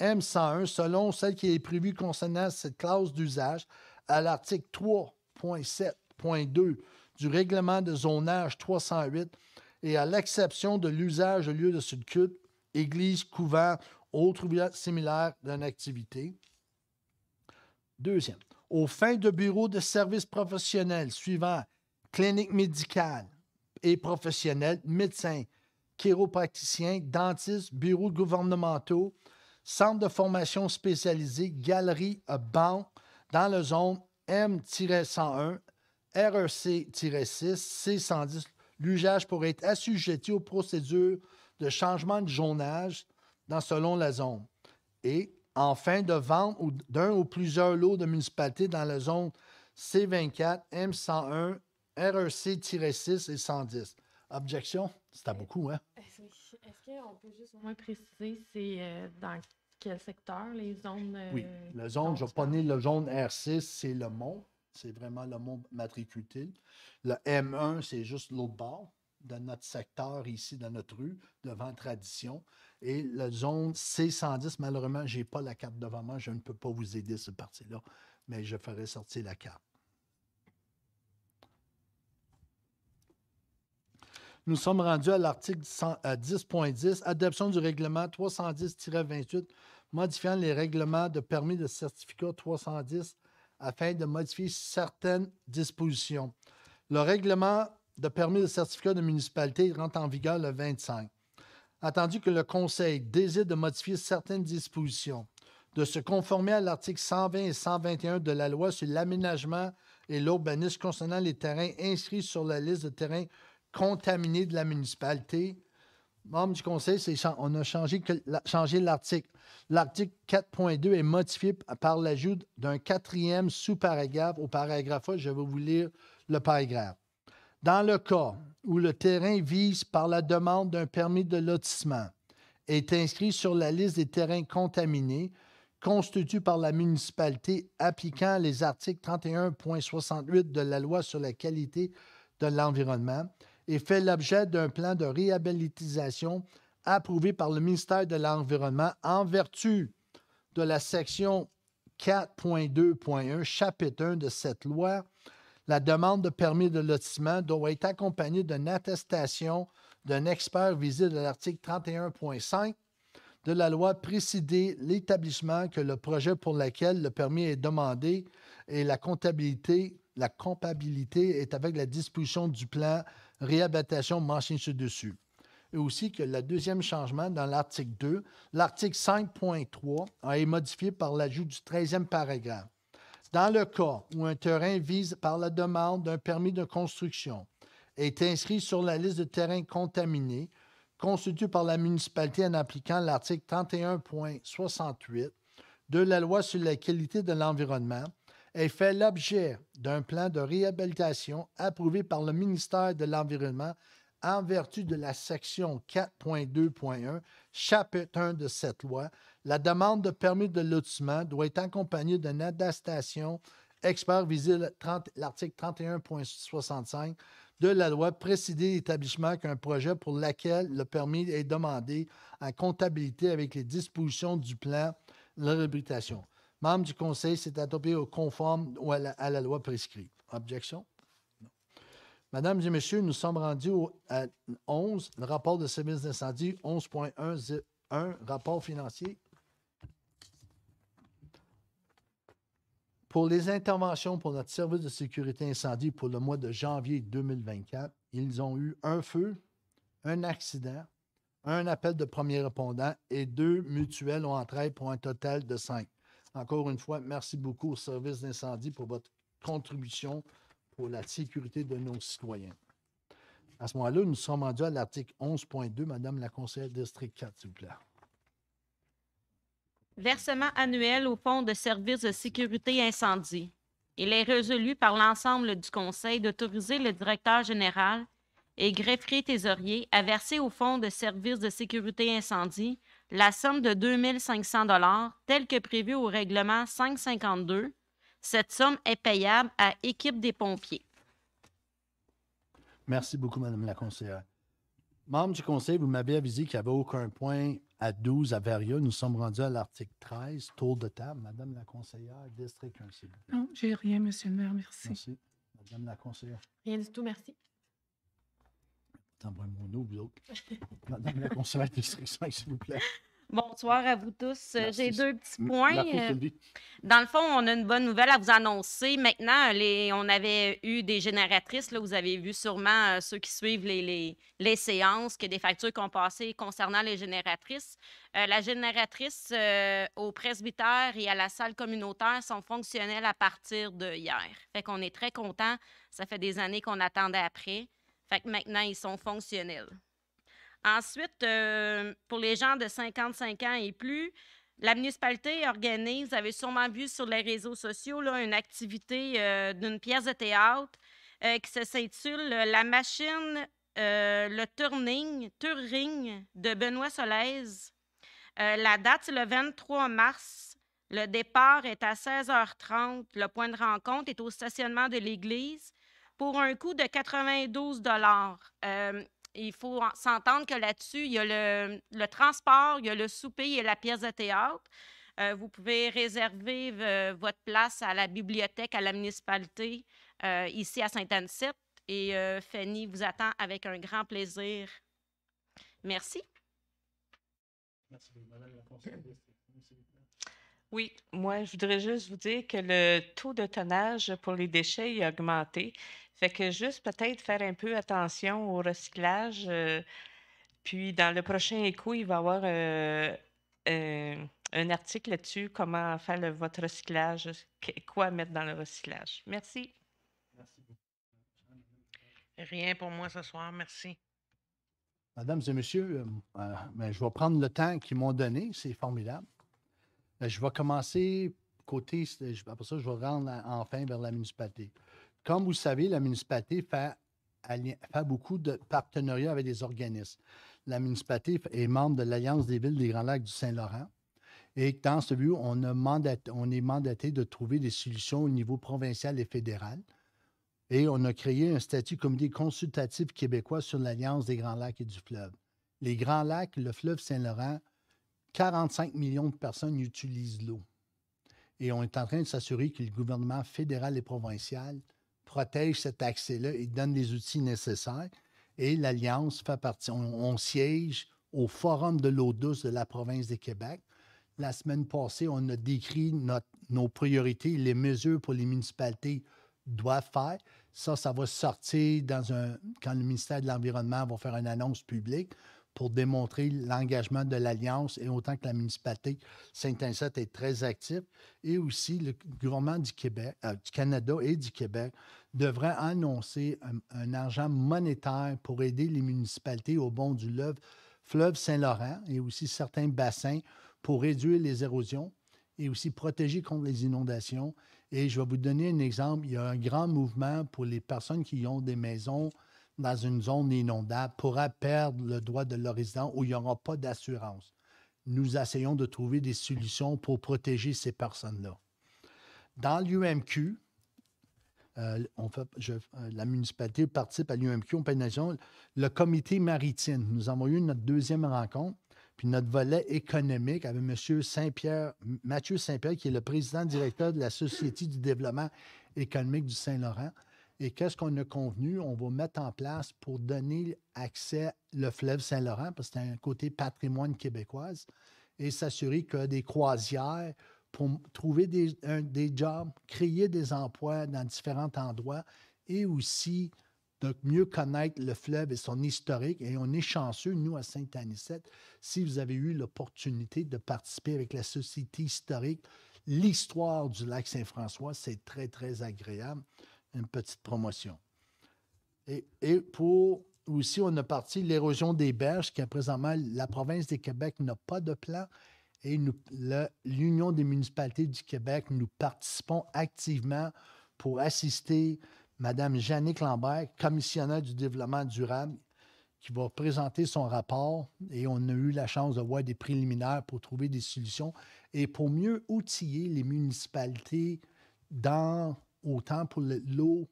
M101, selon celle qui est prévue concernant cette clause d'usage à l'article 3.7.2 du règlement de zonage 308 et à l'exception de l'usage de lieu de culte, église, couvent, autres lieux similaire d'une activité. Deuxième, aux fins de bureaux de services professionnels suivant clinique médicale et professionnelle, médecins, chiropraticiens, dentistes, bureaux gouvernementaux, centres de formation spécialisés, galeries, bancs, dans la zone M-101, REC-6, C-110. L'usage pourrait être assujetti aux procédures de changement de jaunage dans selon la zone. Et en fin de vente d'un ou plusieurs lots de municipalités dans la zone C24, M101, REC-6 et 110. Objection? C'est à euh, beaucoup, hein? Est-ce qu'on peut juste au moins préciser, euh, dans quel secteur, les zones? Euh, oui, la zone, je vais pas le zone R6, c'est le mont. C'est vraiment le mont matriculé. Le M1, c'est juste l'autre bord de notre secteur ici, dans notre rue, devant Tradition. Et la zone C110, malheureusement, je n'ai pas la carte devant moi. Je ne peux pas vous aider cette partie-là, mais je ferai sortir la carte. Nous sommes rendus à l'article 10.10, euh, adoption du règlement 310-28, modifiant les règlements de permis de certificat 310 afin de modifier certaines dispositions. Le règlement de permis de certificat de municipalité rentre en vigueur le 25 attendu que le Conseil désire de modifier certaines dispositions, de se conformer à l'article 120 et 121 de la loi sur l'aménagement et l'urbanisme concernant les terrains inscrits sur la liste de terrains contaminés de la municipalité. Membre du Conseil, on a changé, l'article. L'article 4.2 est modifié par l'ajout d'un quatrième sous-paragraphe au paragraphe 1, Je vais vous lire le paragraphe. Dans le cas où le terrain vise par la demande d'un permis de lotissement est inscrit sur la liste des terrains contaminés constitués par la municipalité appliquant les articles 31.68 de la loi sur la qualité de l'environnement et fait l'objet d'un plan de réhabilitation approuvé par le ministère de l'Environnement en vertu de la section 4.2.1, chapitre 1 de cette loi la demande de permis de lotissement doit être accompagnée d'une attestation d'un expert visé de l'article 31.5 de la loi précédée, l'établissement que le projet pour lequel le permis est demandé et la comptabilité, la compatibilité est avec la disposition du plan réhabilitation mentionné dessus. Et aussi que le deuxième changement dans l'article 2, l'article 5.3 a été modifié par l'ajout du 13e paragraphe. Dans le cas où un terrain vise par la demande d'un permis de construction est inscrit sur la liste de terrains contaminés constitué par la municipalité en appliquant l'article 31.68 de la loi sur la qualité de l'environnement et fait l'objet d'un plan de réhabilitation approuvé par le ministère de l'Environnement en vertu de la section 4.2.1, chapitre 1 de cette loi, la demande de permis de lotissement doit être accompagnée d'une adaptation expert visée l'article 31.65 de la loi précédée l'établissement qu'un projet pour lequel le permis est demandé en comptabilité avec les dispositions du plan de réhabilitation. Membre du conseil s'est adopté au conforme à la loi prescrite. Objection? Mesdames et messieurs, nous sommes rendus au, à 11, le rapport de service d'incendie 11.1, rapport financier. Pour les interventions pour notre service de sécurité incendie pour le mois de janvier 2024, ils ont eu un feu, un accident, un appel de premier répondant et deux mutuelles ont entraîné pour un total de cinq. Encore une fois, merci beaucoup au service d'incendie pour votre contribution pour la sécurité de nos citoyens. À ce moment-là, nous sommes rendus à l'article 11.2. Madame la conseillère district 4, s'il vous plaît. Versement annuel au Fonds de services de sécurité incendie. Il est résolu par l'ensemble du Conseil d'autoriser le directeur général et greffier thésaurier à verser au Fonds de services de sécurité incendie la somme de 2 500 telle que prévue au règlement 552 cette somme est payable à Équipe des pompiers. Merci beaucoup, Madame la conseillère. Membre du conseil, vous m'avez avisé qu'il n'y avait aucun point à 12 à Varia. Nous sommes rendus à l'article 13. Tour de table, Madame la conseillère, district 1, s'il Non, j'ai rien, Monsieur le maire, merci. Merci. Madame la conseillère. Rien du tout, merci. mon vous Madame la conseillère, district 5, s'il vous plaît. Bonsoir à vous tous. Euh, j'ai deux petits points. Euh, dans le fond, on a une bonne nouvelle à vous annoncer. Maintenant, on avait eu des génératrices. Là, vous avez vu sûrement euh, ceux qui suivent les, les, les, séances, que des factures qui ont passé concernant les génératrices. la génératrice au presbytère et à la salle communautaire sont fonctionnelles à partir de hier. Fait qu'on est très content. Ça fait des années qu'on attendait après. Fait que maintenant, ils sont fonctionnels. Ensuite, euh, pour les gens de 55 ans et plus, la municipalité organise, vous avez sûrement vu sur les réseaux sociaux, là, une activité euh, d'une pièce de théâtre euh, qui s'intitule La machine, le touring » Turing de Benoît Soleil. la date, c'est le 23 mars. Le départ est à 16h30. Le point de rencontre est au stationnement de l'église pour un coût de 92 dollars il faut s'entendre que là-dessus, il y a le, transport, il y a le souper, et la pièce de théâtre. Euh, vous pouvez réserver votre place à la bibliothèque, à la municipalité, euh, ici à saint anne Et euh, Fanny vous attend avec un grand plaisir. Merci. Merci, Madame la Oui, moi, je voudrais juste vous dire que le taux de tonnage pour les déchets a augmenté. Fait que juste peut-être faire un peu attention au recyclage. Euh, puis dans le prochain écho, il va y avoir euh, euh, un article là-dessus, comment faire votre recyclage, quoi mettre dans le recyclage. Merci. Rien pour moi ce soir, merci. Mesdames et messieurs, ben, je vais prendre le temps qu'ils m'ont donné. C'est formidable. je vais commencer côté, après ça, je vais rendre enfin vers la municipalité. Comme vous le savez, la municipalité fait, beaucoup de partenariats avec des organismes. La municipalité est membre de l'Alliance des villes des Grands Lacs du Saint-Laurent. Et dans ce but, on, est mandaté de trouver des solutions au niveau provincial et fédéral. Et on a créé un statut comité consultatif québécois sur l'Alliance des Grands Lacs et du Fleuve. Les Grands Lacs, le fleuve Saint-Laurent, 45 millions de personnes utilisent l'eau. Et on est en train de s'assurer que le gouvernement fédéral et provincial protège cet accès-là et donne les outils nécessaires. Et l'Alliance fait partie. On, siège au Forum de l'eau douce de la province du Québec. La semaine passée, on a décrit notre, nos priorités, les mesures pour les municipalités doivent faire. Ça, ça va sortir dans un, quand le ministère de l'Environnement va faire une annonce publique pour démontrer l'engagement de l'Alliance et autant que la municipalité Saint-Insette est très active. Et aussi, le gouvernement du, Québec, euh, du Canada et du Québec devrait annoncer un, argent monétaire pour aider les municipalités au bord du fleuve Saint-Laurent et aussi certains bassins pour réduire les érosions et aussi protéger contre les inondations. Et je vais vous donner un exemple. Il y a un grand mouvement pour les personnes qui ont des maisons dans une zone inondable pourra perdre le droit de leur résident où il n'y aura pas d'assurance. Nous essayons de trouver des solutions pour protéger ces personnes-là. Dans l'UMQ, euh, fait, euh, la municipalité participe à l'UMQ, en le comité maritime. Nous avons eu notre deuxième rencontre, puis notre volet économique avec M. Saint-Pierre, Mathieu Saint-Pierre, qui est le président directeur de la Société du développement économique du Saint-Laurent. Et qu'est-ce qu'on a convenu? On va mettre en place pour donner accès le fleuve Saint-Laurent, parce que c'est un côté patrimoine québécoise, et s'assurer que des croisières pour trouver des, des jobs, créer des emplois dans différents endroits et aussi de mieux connaître le fleuve et son historique. Et on est chanceux, nous, à sainte anicette si vous avez eu l'opportunité de participer avec la Société historique, l'histoire du lac Saint-François, c'est très, très agréable. Une petite promotion. Et, et pour aussi, on a parti l'érosion des berges, qui présentement, la province des Québec n'a pas de plan et l'Union des municipalités du Québec, nous participons activement pour assister Mme Jeannick Lambert, commissionnaire du développement durable, qui va présenter son rapport et on a eu la chance de voir des préliminaires pour trouver des solutions et pour mieux outiller les municipalités dans autant pour l'eau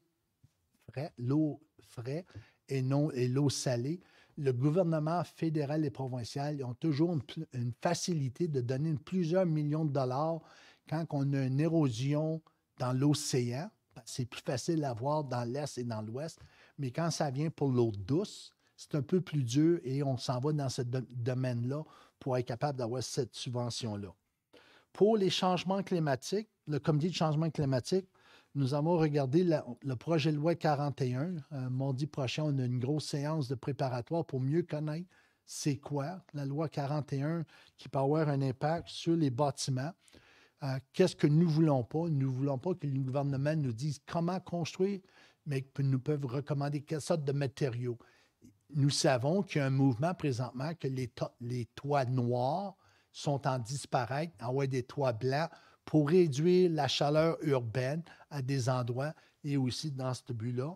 frais, l'eau frais et non et l'eau salée, le gouvernement fédéral et provincial ont toujours une, une, facilité de donner plusieurs millions de dollars quand on a une érosion dans l'océan. Ben, c'est plus facile à voir dans l'Est et dans l'Ouest, mais quand ça vient pour l'eau douce, c'est un peu plus dur et on s'en va dans ce domaine-là pour être capable d'avoir cette subvention-là. Pour les changements climatiques, le comité de changement climatique nous avons regardé le projet de loi 41. Euh, mardi prochain, on a une grosse séance de préparatoire pour mieux connaître c'est quoi la loi 41 qui peut avoir un impact sur les bâtiments. Euh, qu'est-ce que nous ne voulons pas? Nous ne voulons pas que le gouvernement nous dise comment construire, mais que nous peuvent recommander quelle sorte de matériaux. Nous savons qu'il y a un mouvement présentement que les, les toits noirs sont en disparaître, en ah haut des toits blancs pour réduire la chaleur urbaine à des endroits et aussi dans ce but-là.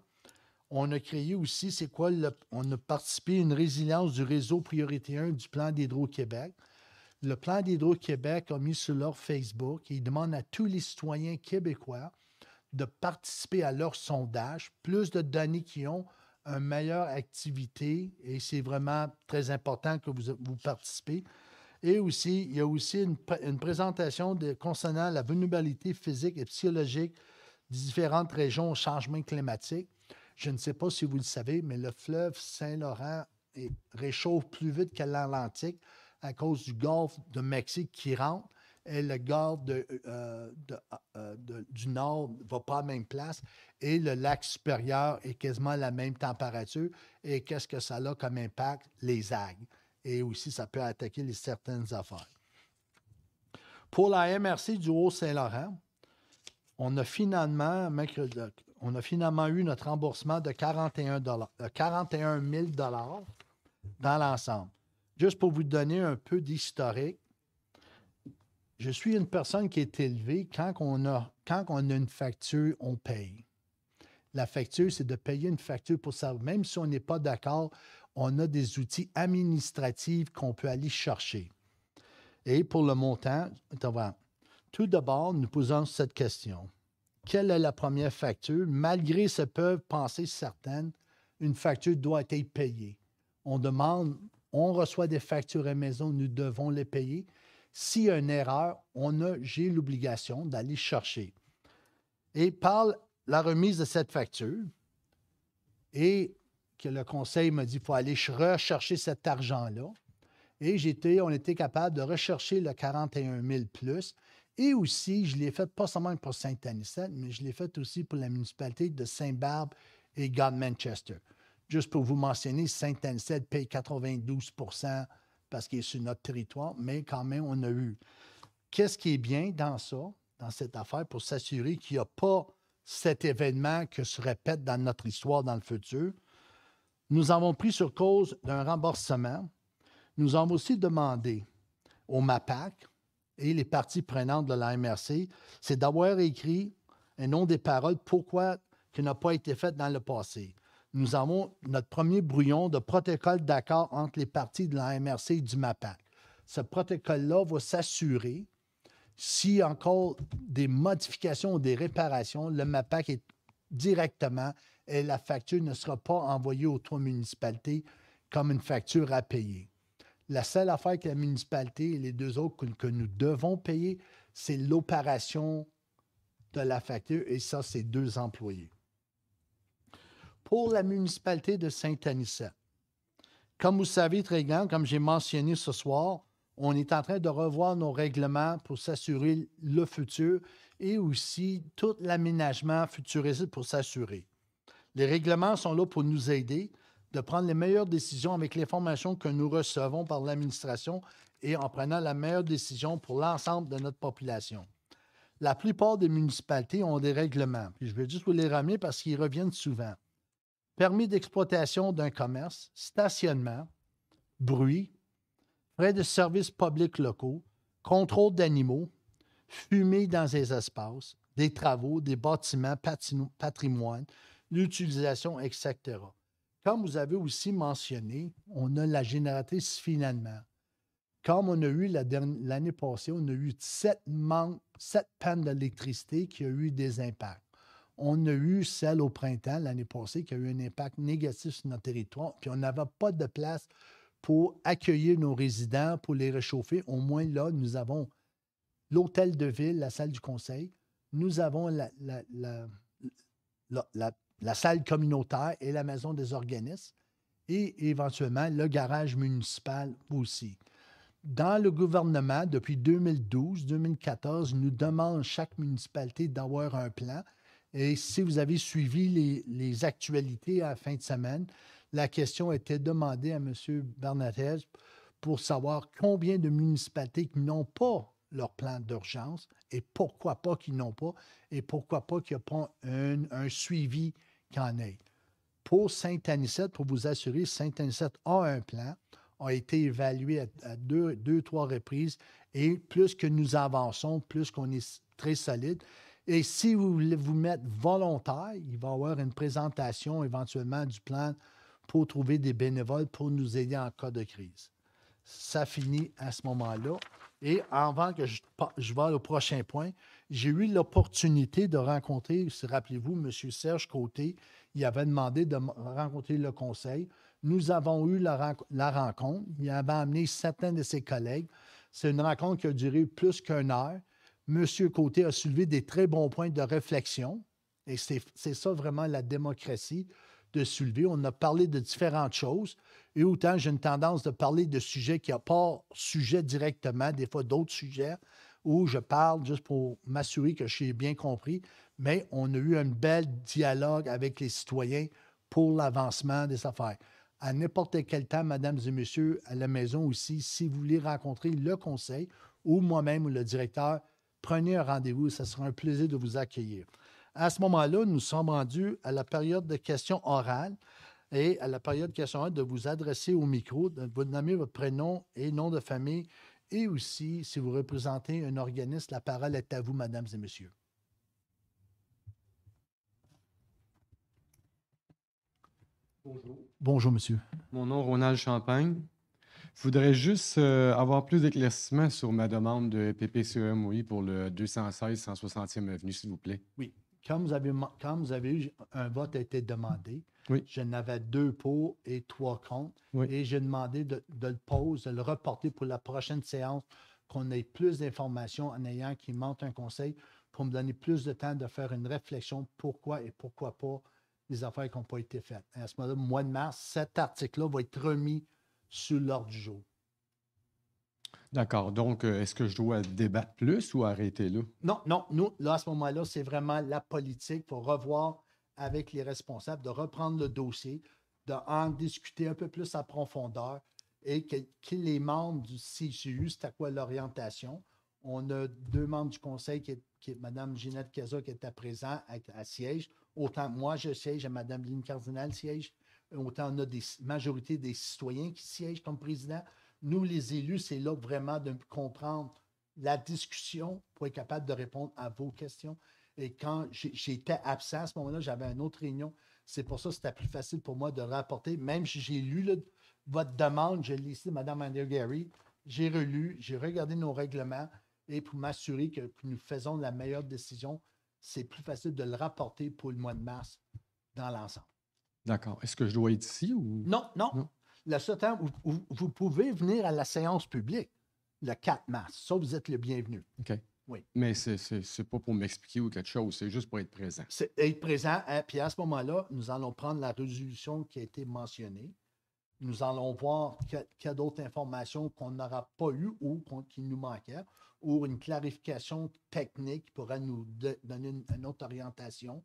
On a créé aussi, c'est quoi, on a participé à une résilience du réseau priorité 1 du plan d'Hydro-Québec. Le plan d'Hydro-Québec a mis sur leur Facebook et il demande à tous les citoyens québécois de participer à leur sondage. Plus de données qui ont, une meilleure activité et c'est vraiment très important que vous participez. Et aussi, il y a aussi une, présentation concernant la vulnérabilité physique et psychologique des différentes régions au changement climatique. Je ne sais pas si vous le savez, mais le fleuve Saint-Laurent réchauffe plus vite que l'Atlantique à cause du golfe de Mexique qui rentre et le golfe euh, euh, du Nord ne va pas à la même place et le lac supérieur est quasiment à la même température. Et qu'est-ce que ça a comme impact? Les algues et aussi ça peut attaquer les certaines affaires. Pour la MRC du Haut-Saint-Laurent, on a finalement, eu notre remboursement de 41, 000 euh, dans l'ensemble. Juste pour vous donner un peu d'historique, je suis une personne qui est élevée. Quand on a, quand on a une facture, on paye. La facture, c'est de payer une facture pour ça. Même si on n'est pas d'accord, on a des outils administratifs qu'on peut aller chercher. Et pour le montant, tout d'abord, nous posons cette question. Quelle est la première facture? Malgré ce peuvent penser certaines, une facture doit être payée. On demande, on reçoit des factures à maison, nous devons les payer. S'il y a une erreur, on a, j'ai l'obligation d'aller chercher. Et par la remise de cette facture, et que le conseil m'a dit il faut aller rechercher cet argent-là. Et j'étais, on était capable de rechercher le 41 000 plus. Et aussi, je l'ai fait pas seulement pour saint anicet mais je l'ai fait aussi pour la municipalité de Saint-Barbe et God-Manchester. Juste pour vous mentionner, saint anicet paye 92 parce qu'il est sur notre territoire, mais quand même, on a eu. Qu'est-ce qui est bien dans ça, dans cette affaire, pour s'assurer qu'il n'y a pas cet événement que se répète dans notre histoire dans le futur? Nous avons pris sur cause d'un remboursement. Nous avons aussi demandé au MAPAC et les parties prenantes de la MRC, c'est d'avoir écrit un nom des paroles pourquoi qui n'a pas été fait dans le passé. Nous avons notre premier brouillon de protocole d'accord entre les parties de la MRC et du MAPAC. Ce protocole-là va s'assurer si encore des modifications ou des réparations, le MAPAC est directement et la facture ne sera pas envoyée aux trois municipalités comme une facture à payer. La seule affaire que la municipalité et les deux autres que, nous devons payer, c'est l'opération de la facture et ça, c'est deux employés. Pour la municipalité de Saint-Anissa, comme vous savez très bien, comme j'ai mentionné ce soir, on est en train de revoir nos règlements pour s'assurer le futur et aussi tout l'aménagement futurisé pour s'assurer. Les règlements sont là pour nous aider de prendre les meilleures décisions avec les formations que nous recevons par l'administration et en prenant la meilleure décision pour l'ensemble de notre population. La plupart des municipalités ont des règlements, puis je vais juste vous les ramener parce qu'ils reviennent souvent. Permis d'exploitation d'un commerce, stationnement, bruit, frais de services publics locaux, contrôle d'animaux, fumée dans des espaces, des travaux, des bâtiments, patrimoine, l'utilisation, etc. Comme vous avez aussi mentionné, on a la génératrice finalement. Comme on a eu l'année passée, on a eu sept, manques, sept pannes d'électricité qui ont eu des impacts. On a eu celle au printemps l'année passée qui a eu un impact négatif sur notre territoire, puis on n'avait pas de place pour accueillir nos résidents, pour les réchauffer. Au moins là, nous avons l'hôtel de ville, la salle du conseil. Nous avons la la salle communautaire et la maison des organismes et éventuellement le garage municipal aussi. Dans le gouvernement, depuis 2012-2014, nous demandons chaque municipalité d'avoir un plan. Et si vous avez suivi les, actualités à fin de semaine, la question était demandée à M. Bernatez pour savoir combien de municipalités n'ont pas leur plan d'urgence et pourquoi pas qu'ils n'ont pas et pourquoi pas qu'il n'y a pas un suivi qu'en ait. Pour Saint-Anicette, pour vous assurer, Saint-Anicette a un plan, a été évalué à, deux, deux, trois reprises, et plus que nous avançons, plus qu'on est très solide. Et si vous voulez vous mettre volontaire, il va y avoir une présentation éventuellement du plan pour trouver des bénévoles pour nous aider en cas de crise ça finit à ce moment-là. Et avant que je, je au prochain point, j'ai eu l'opportunité de rencontrer, rappelez-vous, M. Serge Côté, il avait demandé de rencontrer le conseil. Nous avons eu la, la rencontre. Il avait amené certains de ses collègues. C'est une rencontre qui a duré plus qu'une heure. M. Côté a soulevé des très bons points de réflexion. Et c'est ça vraiment la démocratie de soulever. On a parlé de différentes choses. Et autant j'ai une tendance de parler de sujets qui n'ont pas sujet directement, des fois d'autres sujets, où je parle juste pour m'assurer que j'ai bien compris. Mais on a eu un bel dialogue avec les citoyens pour l'avancement des affaires. À n'importe quel temps, mesdames et messieurs, à la maison aussi, si vous voulez rencontrer le conseil ou moi-même ou le directeur, prenez un rendez-vous. Ce sera un plaisir de vous accueillir. À ce moment-là, nous sommes rendus à la période de questions orales et à la période de questions orales de vous adresser au micro, de vous nommer votre prénom et nom de famille. Et aussi, si vous représentez un organisme, la parole est à vous, mesdames et messieurs. Bonjour. Bonjour, monsieur. Mon nom, Ronald Champagne. Je voudrais juste euh, avoir plus d'éclaircissements sur ma demande de PPCM, e oui, pour le 216-160e avenue, s'il vous plaît. Oui quand vous, avez, eu un vote a été demandé, oui. je n'avais deux pour et trois contre. Et j'ai demandé de, le poser, de le reporter pour la prochaine séance, qu'on ait plus d'informations en ayant qu'il manque un conseil pour me donner plus de temps de faire une réflexion pourquoi et pourquoi pas les affaires qui n'ont pas été faites. à ce moment-là, mois de mars, cet article-là va être remis sur l'ordre du jour. D'accord. Donc, euh, est-ce que je dois débattre plus ou arrêter là? Non, non. Nous, là, à ce moment-là, c'est vraiment la politique. Il faut revoir avec les responsables, de reprendre le dossier, d'en de discuter un peu plus à profondeur et que, les membres du CGU, c'est à quoi l'orientation. On a deux membres du conseil, qui est, Mme Ginette Caza, qui est à présent, à, siège. Autant moi, je siège, et Mme Lynn Cardinal siège. Autant on a des majorités des citoyens qui siègent comme président. Nous, les élus, c'est là vraiment de comprendre la discussion pour être capable de répondre à vos questions. Et quand j'étais absent à ce moment-là, j'avais une autre réunion. C'est pour ça que c'était plus facile pour moi de rapporter. Même si j'ai lu votre demande, je l'ai ici, Mme Andrew Gary, j'ai relu, j'ai regardé nos règlements et pour m'assurer que, nous faisons la meilleure décision, c'est plus facile de le rapporter pour le mois de mars dans l'ensemble. D'accord. Est-ce que je dois être ici ou. non. non le seul temps vous pouvez venir à la séance publique, le 4 mars. Ça, vous êtes le bienvenu. OK. Oui. Mais c'est n'est pas pour m'expliquer ou quelque chose, c'est juste pour être présent. C'est être présent. et hein. puis à ce moment-là, nous allons prendre la résolution qui a été mentionnée. Nous allons voir qu'il y d'autres informations qu'on n'aura pas eues ou qui nous manquaient, ou une clarification technique qui pourrait nous donner une, autre orientation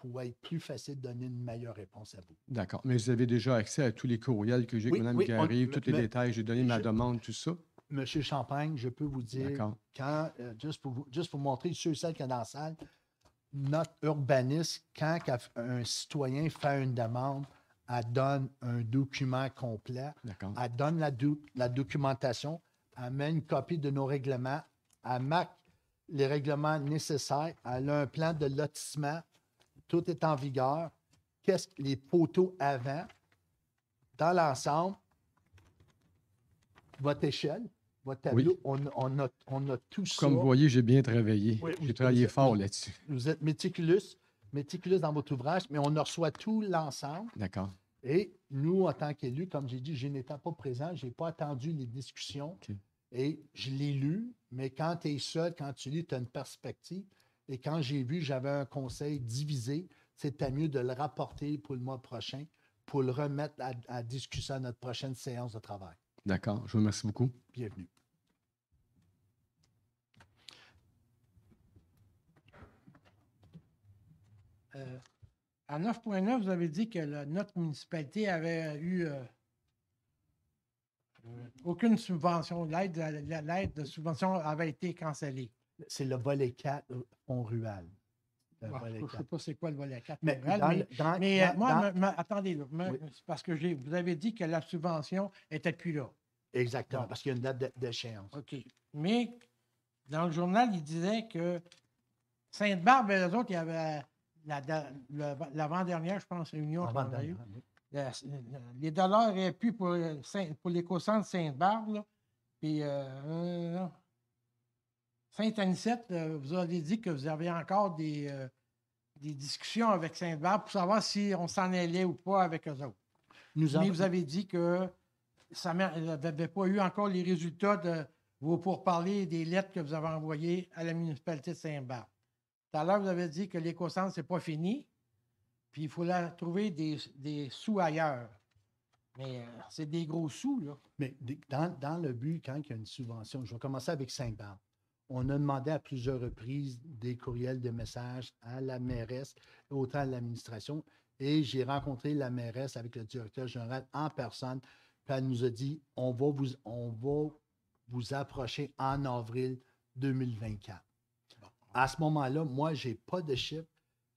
pour être plus facile de donner une meilleure réponse à vous. D'accord. Mais vous avez déjà accès à tous les courriels que j'ai, oui, madame qui arrive, tous les détails, j'ai donné ma demande, tout ça. Monsieur Champagne, je peux vous dire, quand, euh, juste, pour vous, juste pour montrer ceux et celles qui sont dans la salle, notre urbaniste, quand un citoyen fait une demande, elle donne un document complet, elle donne la, la documentation, elle met une copie de nos règlements, elle marque les règlements nécessaires, elle a un plan de lotissement, tout est en vigueur. Qu'est-ce que les poteaux avant? Dans l'ensemble, votre échelle, votre tableau, on, a, on, a, tout Comme Comme vous voyez, j'ai bien travaillé. j'ai travaillé fort là-dessus. Vous êtes méticuleux, méticuleux dans votre ouvrage, mais on reçoit tout l'ensemble. D'accord. Et nous, en tant qu'élus, comme j'ai dit, je n'étais pas présent, je n'ai pas attendu les discussions et je l'ai lu, mais quand tu es seul, quand tu lis, tu as une perspective. Et quand j'ai vu, j'avais un conseil divisé, c'était mieux de le rapporter pour le mois prochain, pour le remettre à, discuter discussion à notre prochaine séance de travail. D'accord. Je vous remercie beaucoup. Bienvenue. Euh, à 9.9, vous avez dit que notre municipalité avait eu euh, euh, aucune subvention. L'aide de, subvention avait été cancellée c'est le volet 4 euh, Fonds rural. Ah, je ne sais pas c'est quoi le volet 4 mais, rural, mais, moi, attendez, parce que vous avez dit que la subvention n'était plus là. Exactement, parce qu'il y a une date d'échéance. OK. Mais dans le journal, il disait que Sainte-Barbe et les autres, il y avait l'avant-dernière, je pense, réunion. les dollars auraient plus pour, euh, pour l'éco-centre Sainte-Barbe, puis euh, fin 2017, euh, vous avez dit que vous aviez encore des, euh, discussions avec saint barbe pour savoir si on s'en allait ou pas avec eux autres. Mais vous avez dit que ça n'avait pas eu encore les résultats de vos des lettres que vous avez envoyées à la municipalité de Saint-Barbe. Tout à l'heure, vous avez dit que l'éco-centre, ce n'est pas fini, puis il faut trouver des, sous ailleurs. Mais euh, c'est des gros sous, là. Mais dans, le but, quand il y a une subvention, je vais commencer avec Saint-Barbe on a demandé à plusieurs reprises des courriels de messages à la mairesse, autant à l'administration. Et j'ai rencontré la mairesse avec le directeur général en personne. Puis elle nous a dit on va vous, on va vous approcher en avril 2024. À ce moment-là, moi, je n'ai pas de chiffre.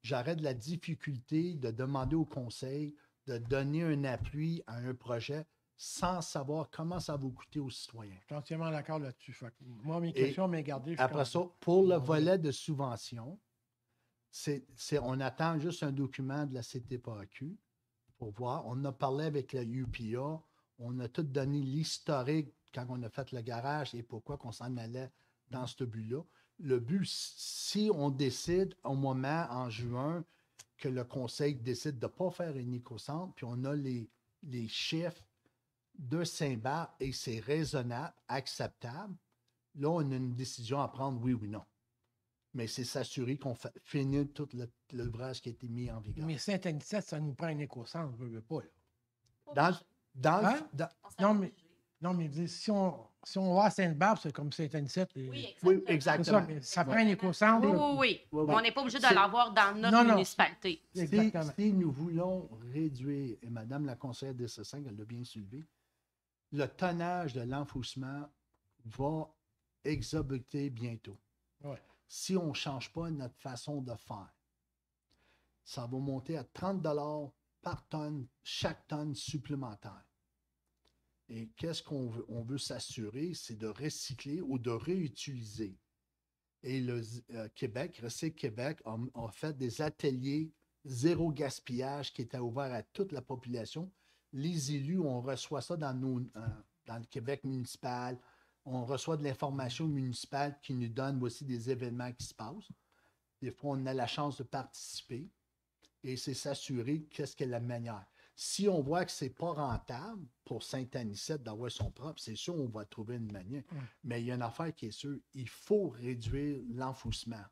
J'aurais de la difficulté de demander au conseil de donner un appui à un projet sans savoir comment ça va coûter aux citoyens. Je suis entièrement d'accord là-dessus. Moi, mes questions mais gardées. Après ça, pour le volet de subvention, c'est, on attend juste un document de la CTPAQ pour voir. On a parlé avec la UPA. On a tout donné l'historique quand on a fait le garage et pourquoi qu'on s'en allait dans ce but-là. Le but, si on décide au moment, en juin, que le conseil décide de ne pas faire une éco-centre, puis on a les, les chiffres de Saint-Barth et c'est raisonnable, acceptable, là, on a une décision à prendre, oui ou non. Mais c'est s'assurer qu'on finit tout l'ouvrage qui a été mis en vigueur. Mais saint anicet ça nous prend un éco centre je veux pas. Là. Dans, dans, hein? non, mais, non, mais si on, si on va à barbe c'est comme saint anicet Oui, exactement. Oui, exactement. Ça, prend un éco Oui, oui, On n'est pas obligé de l'avoir dans notre municipalité. Si, nous voulons réduire, et Madame la conseillère de S5, elle l'a bien soulevé, le tonnage de l'enfouissement va exorbiter bientôt. Si on ne change pas notre façon de faire, ça va monter à 30 par tonne, chaque tonne supplémentaire. Et qu'est-ce qu'on veut? On veut s'assurer, c'est de recycler ou de réutiliser. Et le euh, Québec, Recycle Québec, a, fait des ateliers zéro gaspillage qui étaient ouverts à toute la population les élus, on reçoit ça euh, dans, le Québec municipal, on reçoit de l'information municipale qui nous donne aussi des événements qui se passent. Des fois, on a la chance de participer et c'est s'assurer qu'est-ce qu'est la manière. Si on voit que ce n'est pas rentable pour Saint-Anicette d'avoir son propre, c'est sûr, on va trouver une manière. Mais il y a une affaire qui est sûre, il faut réduire l'enfouissement.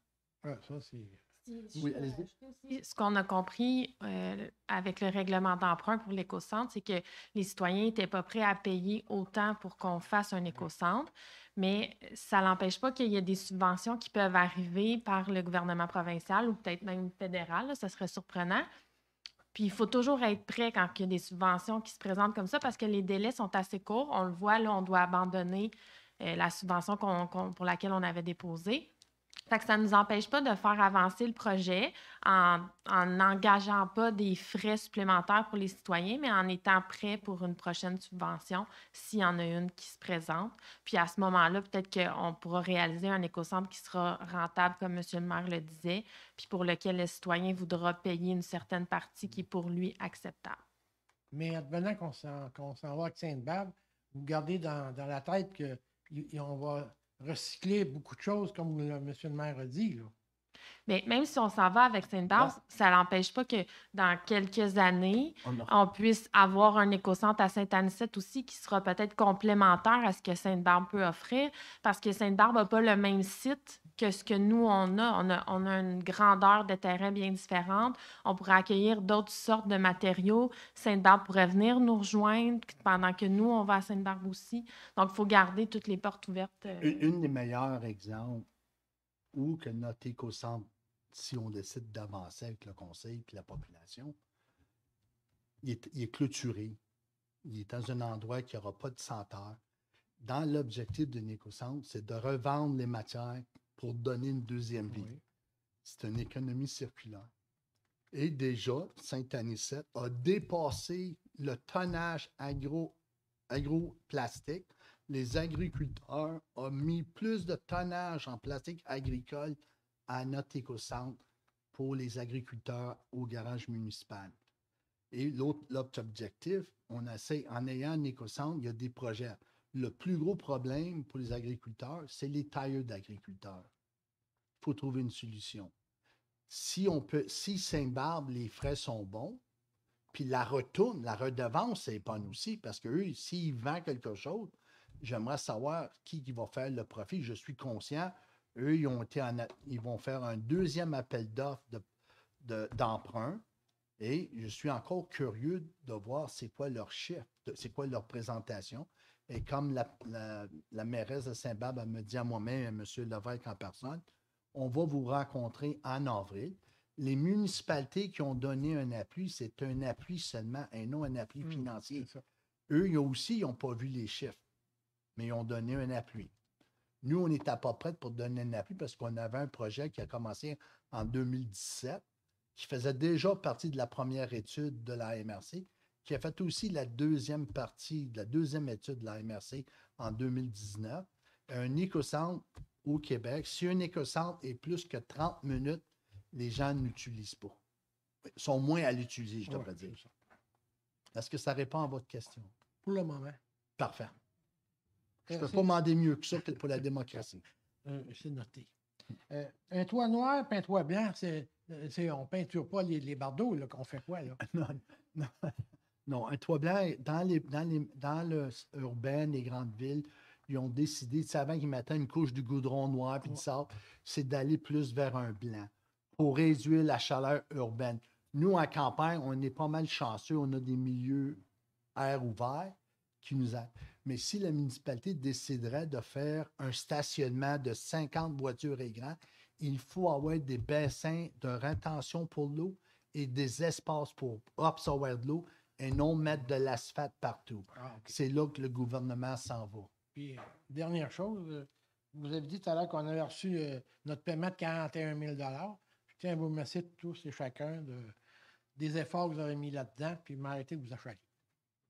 ça, c'est y ce qu'on a compris euh, avec le règlement d'emprunt pour l'éco-centre, c'est que les citoyens n'étaient pas prêts à payer autant pour qu'on fasse un éco-centre, mais ça n'empêche pas qu'il y ait des subventions qui peuvent arriver par le gouvernement provincial ou peut-être même fédéral, ça serait surprenant. Puis il faut toujours être prêt quand il y a des subventions qui se présentent comme ça parce que les délais sont assez courts. On le voit, là, on doit abandonner euh, la subvention pour laquelle on avait déposé. Fait que ça ne nous empêche pas de faire avancer le projet en n'engageant pas des frais supplémentaires pour les citoyens, mais en étant prêt pour une prochaine subvention s'il y en a une qui se présente. Puis à ce moment-là, peut-être qu'on pourra réaliser un écocentre qui sera rentable, comme M. le maire le disait, puis pour lequel le citoyen voudra payer une certaine partie qui est pour lui acceptable. Mais advenant qu'on s'en va à sainte barbe vous gardez dans, dans, la tête qu'on va recycler beaucoup de choses, comme le, M. le maire a dit. Mais même si on s'en va avec sainte barbe ça n'empêche pas que dans quelques années, on puisse avoir un éco-centre à Sainte-Anicette aussi qui sera peut-être complémentaire à ce que Sainte-Barbe peut offrir parce que Sainte-Barbe n'a pas le même site que ce que nous, on a. On a, une grandeur de terrain bien différente. On pourrait accueillir d'autres sortes de matériaux. Sainte-Barbe pourrait venir nous rejoindre pendant que nous, on va à Sainte-Barbe aussi. Donc, il faut garder toutes les portes ouvertes. Euh. Une, des meilleurs exemples où que notre éco si on décide d'avancer avec le conseil et la population, il est, clôturé. Il est dans un endroit qui n'aura pas de senteur. Dans l'objectif d'un éco c'est de revendre les matières pour donner une deuxième vie. C'est une économie circulaire. Et déjà, saint anicet a dépassé le tonnage agro, plastique Les agriculteurs ont mis plus de tonnage en plastique agricole à notre éco-centre pour les agriculteurs au garage municipal. Et l'autre objectif, on essaie, en ayant un éco-centre, il y a des projets. Le plus gros problème pour les agriculteurs, c'est les tailleurs d'agriculteurs. Il faut trouver une solution. Si on peut, si Saint-Barbe, les frais sont bons, puis la retourne, la redevance c'est nous aussi, parce que eux, s'ils vendent quelque chose, j'aimerais savoir qui, va faire le profit. Je suis conscient, eux, ils, ont été en, ils vont faire un deuxième appel d'offres d'emprunt. et je suis encore curieux de voir c'est quoi leur chiffre, c'est quoi leur présentation. Et comme la, la, mairesse de Saint-Barbe me dit à moi-même et M. Levesque en personne, on va vous rencontrer en avril. Les municipalités qui ont donné un appui, c'est un appui seulement et non un appui hmm, financier. Eux, ils aussi, ils n'ont pas vu les chiffres, mais ils ont donné un appui. Nous, on n'était pas prêts pour donner un appui parce qu'on avait un projet qui a commencé en 2017, qui faisait déjà partie de la première étude de la MRC, qui a fait aussi la deuxième partie de la deuxième étude de la MRC en 2019. Un éco au Québec, si un éco-centre est plus que 30 minutes, les gens n'utilisent pas. Ils sont moins à l'utiliser, je devrais dire. Est-ce que ça répond à votre question? Pour le moment. Parfait. Je ne peux pas demander mieux que ça pour la démocratie. [LAUGHS] Euh, c'est noté. Euh, un toit noir, un toit blanc, c'est, euh, on ne peinture pas les, bardeaux qu'on fait quoi? Là? [LAUGHS] non, non, non, un toit blanc, dans, les, dans, le urbain, les grandes villes, ils ont décidé, avant qu'ils mettent une couche du goudron noir puis de sable, c'est d'aller plus vers un blanc pour réduire la chaleur urbaine. Nous, en campagne, on est pas mal chanceux, on a des milieux air ouvert qui nous aident. Mais si la municipalité déciderait de faire un stationnement de 50 voitures et grands, il faut avoir des bassins de rétention pour l'eau et des espaces pour absorber de l'eau et non mettre de l'asphalte partout. Ah, c'est là que le gouvernement s'en va. Puis, euh, dernière chose, euh, vous avez dit tout à l'heure qu'on avait reçu euh, notre paiement de 41 000 Je tiens à vous remercier tous et chacun des efforts que vous avez mis là-dedans, puis m'arrêter de vous acheter.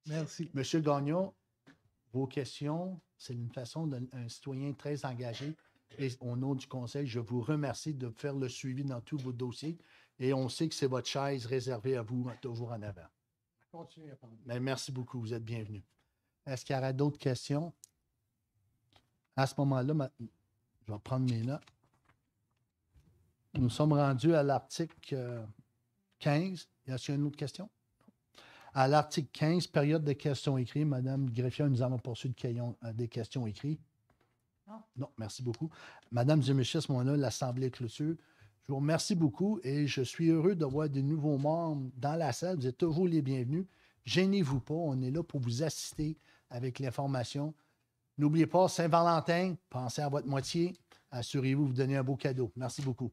Merci. Monsieur Gagnon, vos questions, c'est une façon d'un citoyen très engagé. Et au nom du Conseil, je vous remercie de faire le suivi dans tous vos dossiers. Et on sait que c'est votre chaise réservée à vous, toujours en avant. Continuez à parler. Ben, merci beaucoup. Vous êtes bienvenue. Est-ce qu'il y aura d'autres questions? À ce moment-là, je vais prendre mes notes. Nous sommes rendus à l'article 15. Euh, y a t une autre question? À l'article 15, période de questions écrites, Madame Griffia, nous avons poursuivre euh, des questions écrites. Non. non, merci beaucoup. Madame Dumichis, à ce l'Assemblée clôture. Je vous remercie beaucoup et je suis heureux de voir de nouveaux membres dans la salle. Vous êtes toujours les bienvenus. Gênez-vous pas, on est là pour vous assister avec l'information. N'oubliez pas, Saint-Valentin, pensez à votre moitié. Assurez-vous de vous donner un beau cadeau. Merci beaucoup.